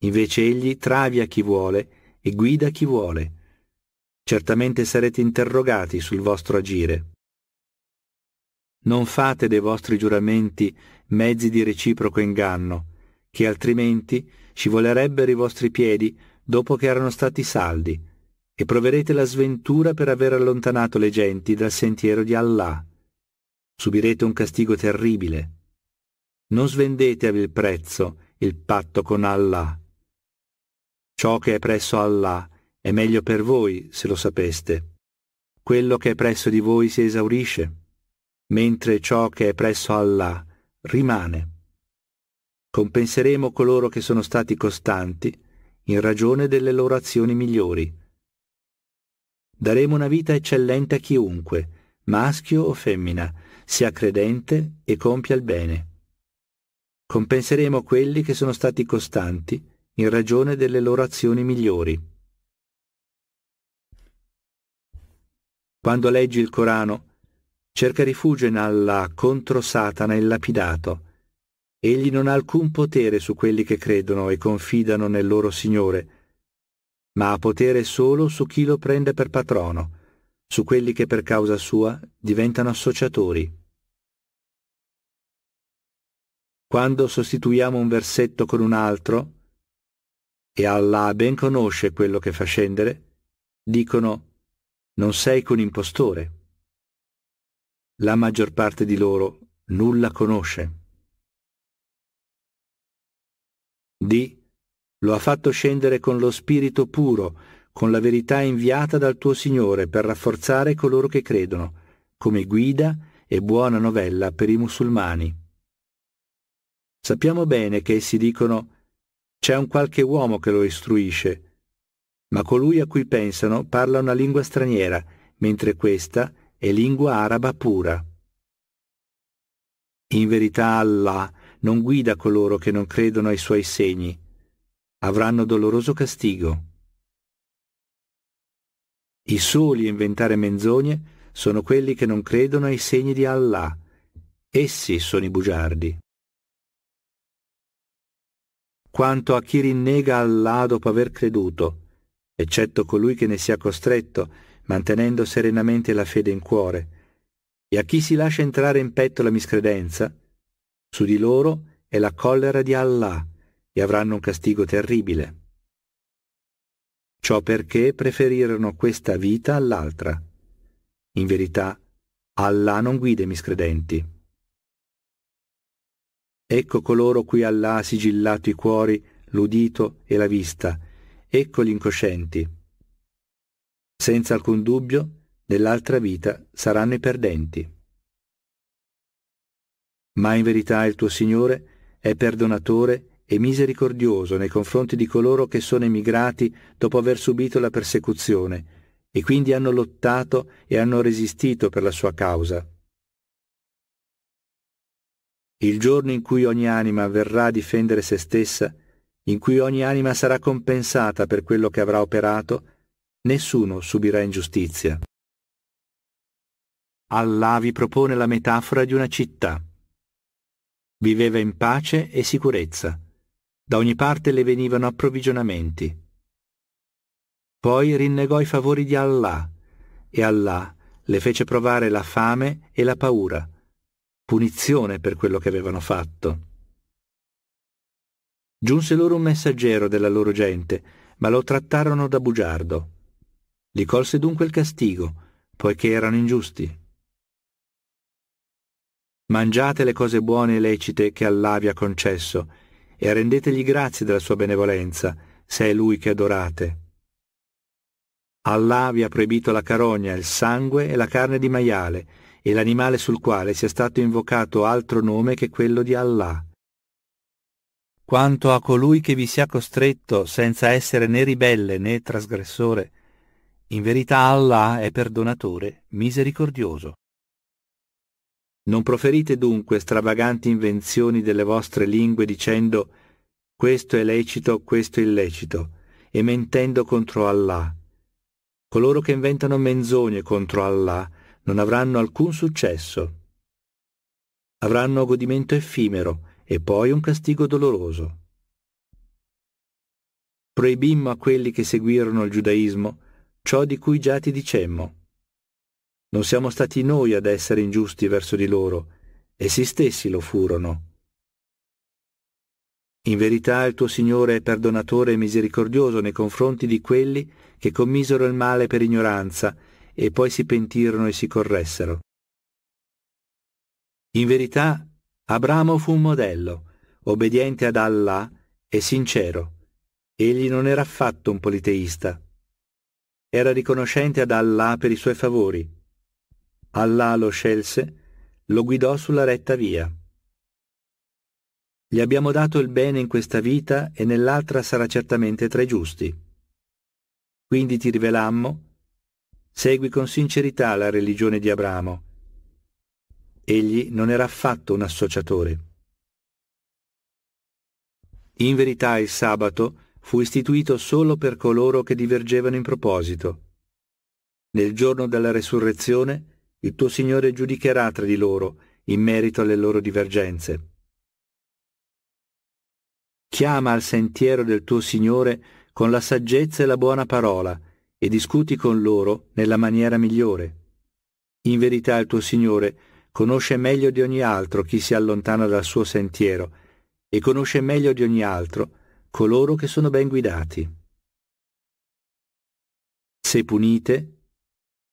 Invece egli travia chi vuole, e guida chi vuole. Certamente sarete interrogati sul vostro agire. Non fate dei vostri giuramenti mezzi di reciproco inganno, che altrimenti scivolerebbero i vostri piedi dopo che erano stati saldi, e proverete la sventura per aver allontanato le genti dal sentiero di Allah. Subirete un castigo terribile. Non svendete a vil prezzo il patto con Allah. Ciò che è presso Allah è meglio per voi se lo sapeste. Quello che è presso di voi si esaurisce, mentre ciò che è presso Allah rimane. Compenseremo coloro che sono stati costanti in ragione delle loro azioni migliori. Daremo una vita eccellente a chiunque, maschio o femmina, sia credente e compia il bene. Compenseremo quelli che sono stati costanti in in ragione delle loro azioni migliori. Quando leggi il Corano, cerca rifugio in Allah contro Satana il lapidato. Egli non ha alcun potere su quelli che credono e confidano nel loro Signore, ma ha potere solo su chi lo prende per patrono, su quelli che per causa sua diventano associatori. Quando sostituiamo un versetto con un altro, e Allah ben conosce quello che fa scendere, dicono non sei con impostore. La maggior parte di loro nulla conosce. Di lo ha fatto scendere con lo spirito puro, con la verità inviata dal tuo Signore per rafforzare coloro che credono, come guida e buona novella per i musulmani. Sappiamo bene che essi dicono c'è un qualche uomo che lo istruisce, ma colui a cui pensano parla una lingua straniera, mentre questa è lingua araba pura. In verità Allah non guida coloro che non credono ai suoi segni. Avranno doloroso castigo. I soli a inventare menzogne sono quelli che non credono ai segni di Allah. Essi sono i bugiardi quanto a chi rinnega Allah dopo aver creduto, eccetto colui che ne sia costretto, mantenendo serenamente la fede in cuore, e a chi si lascia entrare in petto la miscredenza, su di loro è la collera di Allah e avranno un castigo terribile. Ciò perché preferirono questa vita all'altra. In verità, Allah non guida i miscredenti. Ecco coloro cui Allah ha sigillato i cuori, l'udito e la vista, ecco gli incoscienti. Senza alcun dubbio, nell'altra vita saranno i perdenti. Ma in verità il tuo Signore è perdonatore e misericordioso nei confronti di coloro che sono emigrati dopo aver subito la persecuzione e quindi hanno lottato e hanno resistito per la sua causa il giorno in cui ogni anima verrà a difendere se stessa, in cui ogni anima sarà compensata per quello che avrà operato, nessuno subirà ingiustizia. Allah vi propone la metafora di una città. Viveva in pace e sicurezza. Da ogni parte le venivano approvvigionamenti. Poi rinnegò i favori di Allah e Allah le fece provare la fame e la paura punizione per quello che avevano fatto. Giunse loro un messaggero della loro gente, ma lo trattarono da bugiardo. Li colse dunque il castigo, poiché erano ingiusti. Mangiate le cose buone e lecite che Allah vi ha concesso, e rendetegli grazie della sua benevolenza, se è Lui che adorate. Allah vi ha proibito la carogna, il sangue e la carne di maiale, e l'animale sul quale sia stato invocato altro nome che quello di Allah. Quanto a colui che vi sia costretto senza essere né ribelle né trasgressore, in verità Allah è perdonatore, misericordioso. Non proferite dunque stravaganti invenzioni delle vostre lingue dicendo questo è lecito, questo è illecito, e mentendo contro Allah. Coloro che inventano menzogne contro Allah non avranno alcun successo. Avranno godimento effimero e poi un castigo doloroso. Proibimmo a quelli che seguirono il giudaismo ciò di cui già ti dicemmo. Non siamo stati noi ad essere ingiusti verso di loro, essi stessi lo furono. In verità il tuo Signore è perdonatore e misericordioso nei confronti di quelli che commisero il male per ignoranza e poi si pentirono e si corressero. In verità, Abramo fu un modello, obbediente ad Allah e sincero. Egli non era affatto un politeista. Era riconoscente ad Allah per i suoi favori. Allah lo scelse, lo guidò sulla retta via. Gli abbiamo dato il bene in questa vita e nell'altra sarà certamente tra i giusti. Quindi ti rivelammo segui con sincerità la religione di Abramo. Egli non era affatto un associatore. In verità il sabato fu istituito solo per coloro che divergevano in proposito. Nel giorno della resurrezione il tuo Signore giudicherà tra di loro in merito alle loro divergenze. Chiama al sentiero del tuo Signore con la saggezza e la buona parola, e discuti con loro nella maniera migliore. In verità il tuo Signore conosce meglio di ogni altro chi si allontana dal suo sentiero e conosce meglio di ogni altro coloro che sono ben guidati. Se punite,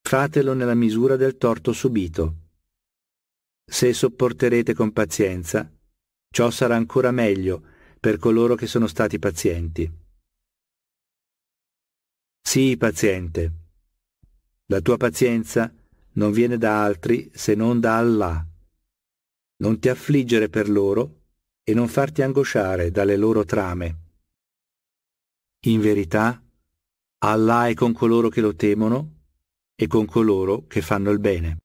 fatelo nella misura del torto subito. Se sopporterete con pazienza, ciò sarà ancora meglio per coloro che sono stati pazienti. Sii paziente. La tua pazienza non viene da altri se non da Allah. Non ti affliggere per loro e non farti angosciare dalle loro trame. In verità, Allah è con coloro che lo temono e con coloro che fanno il bene.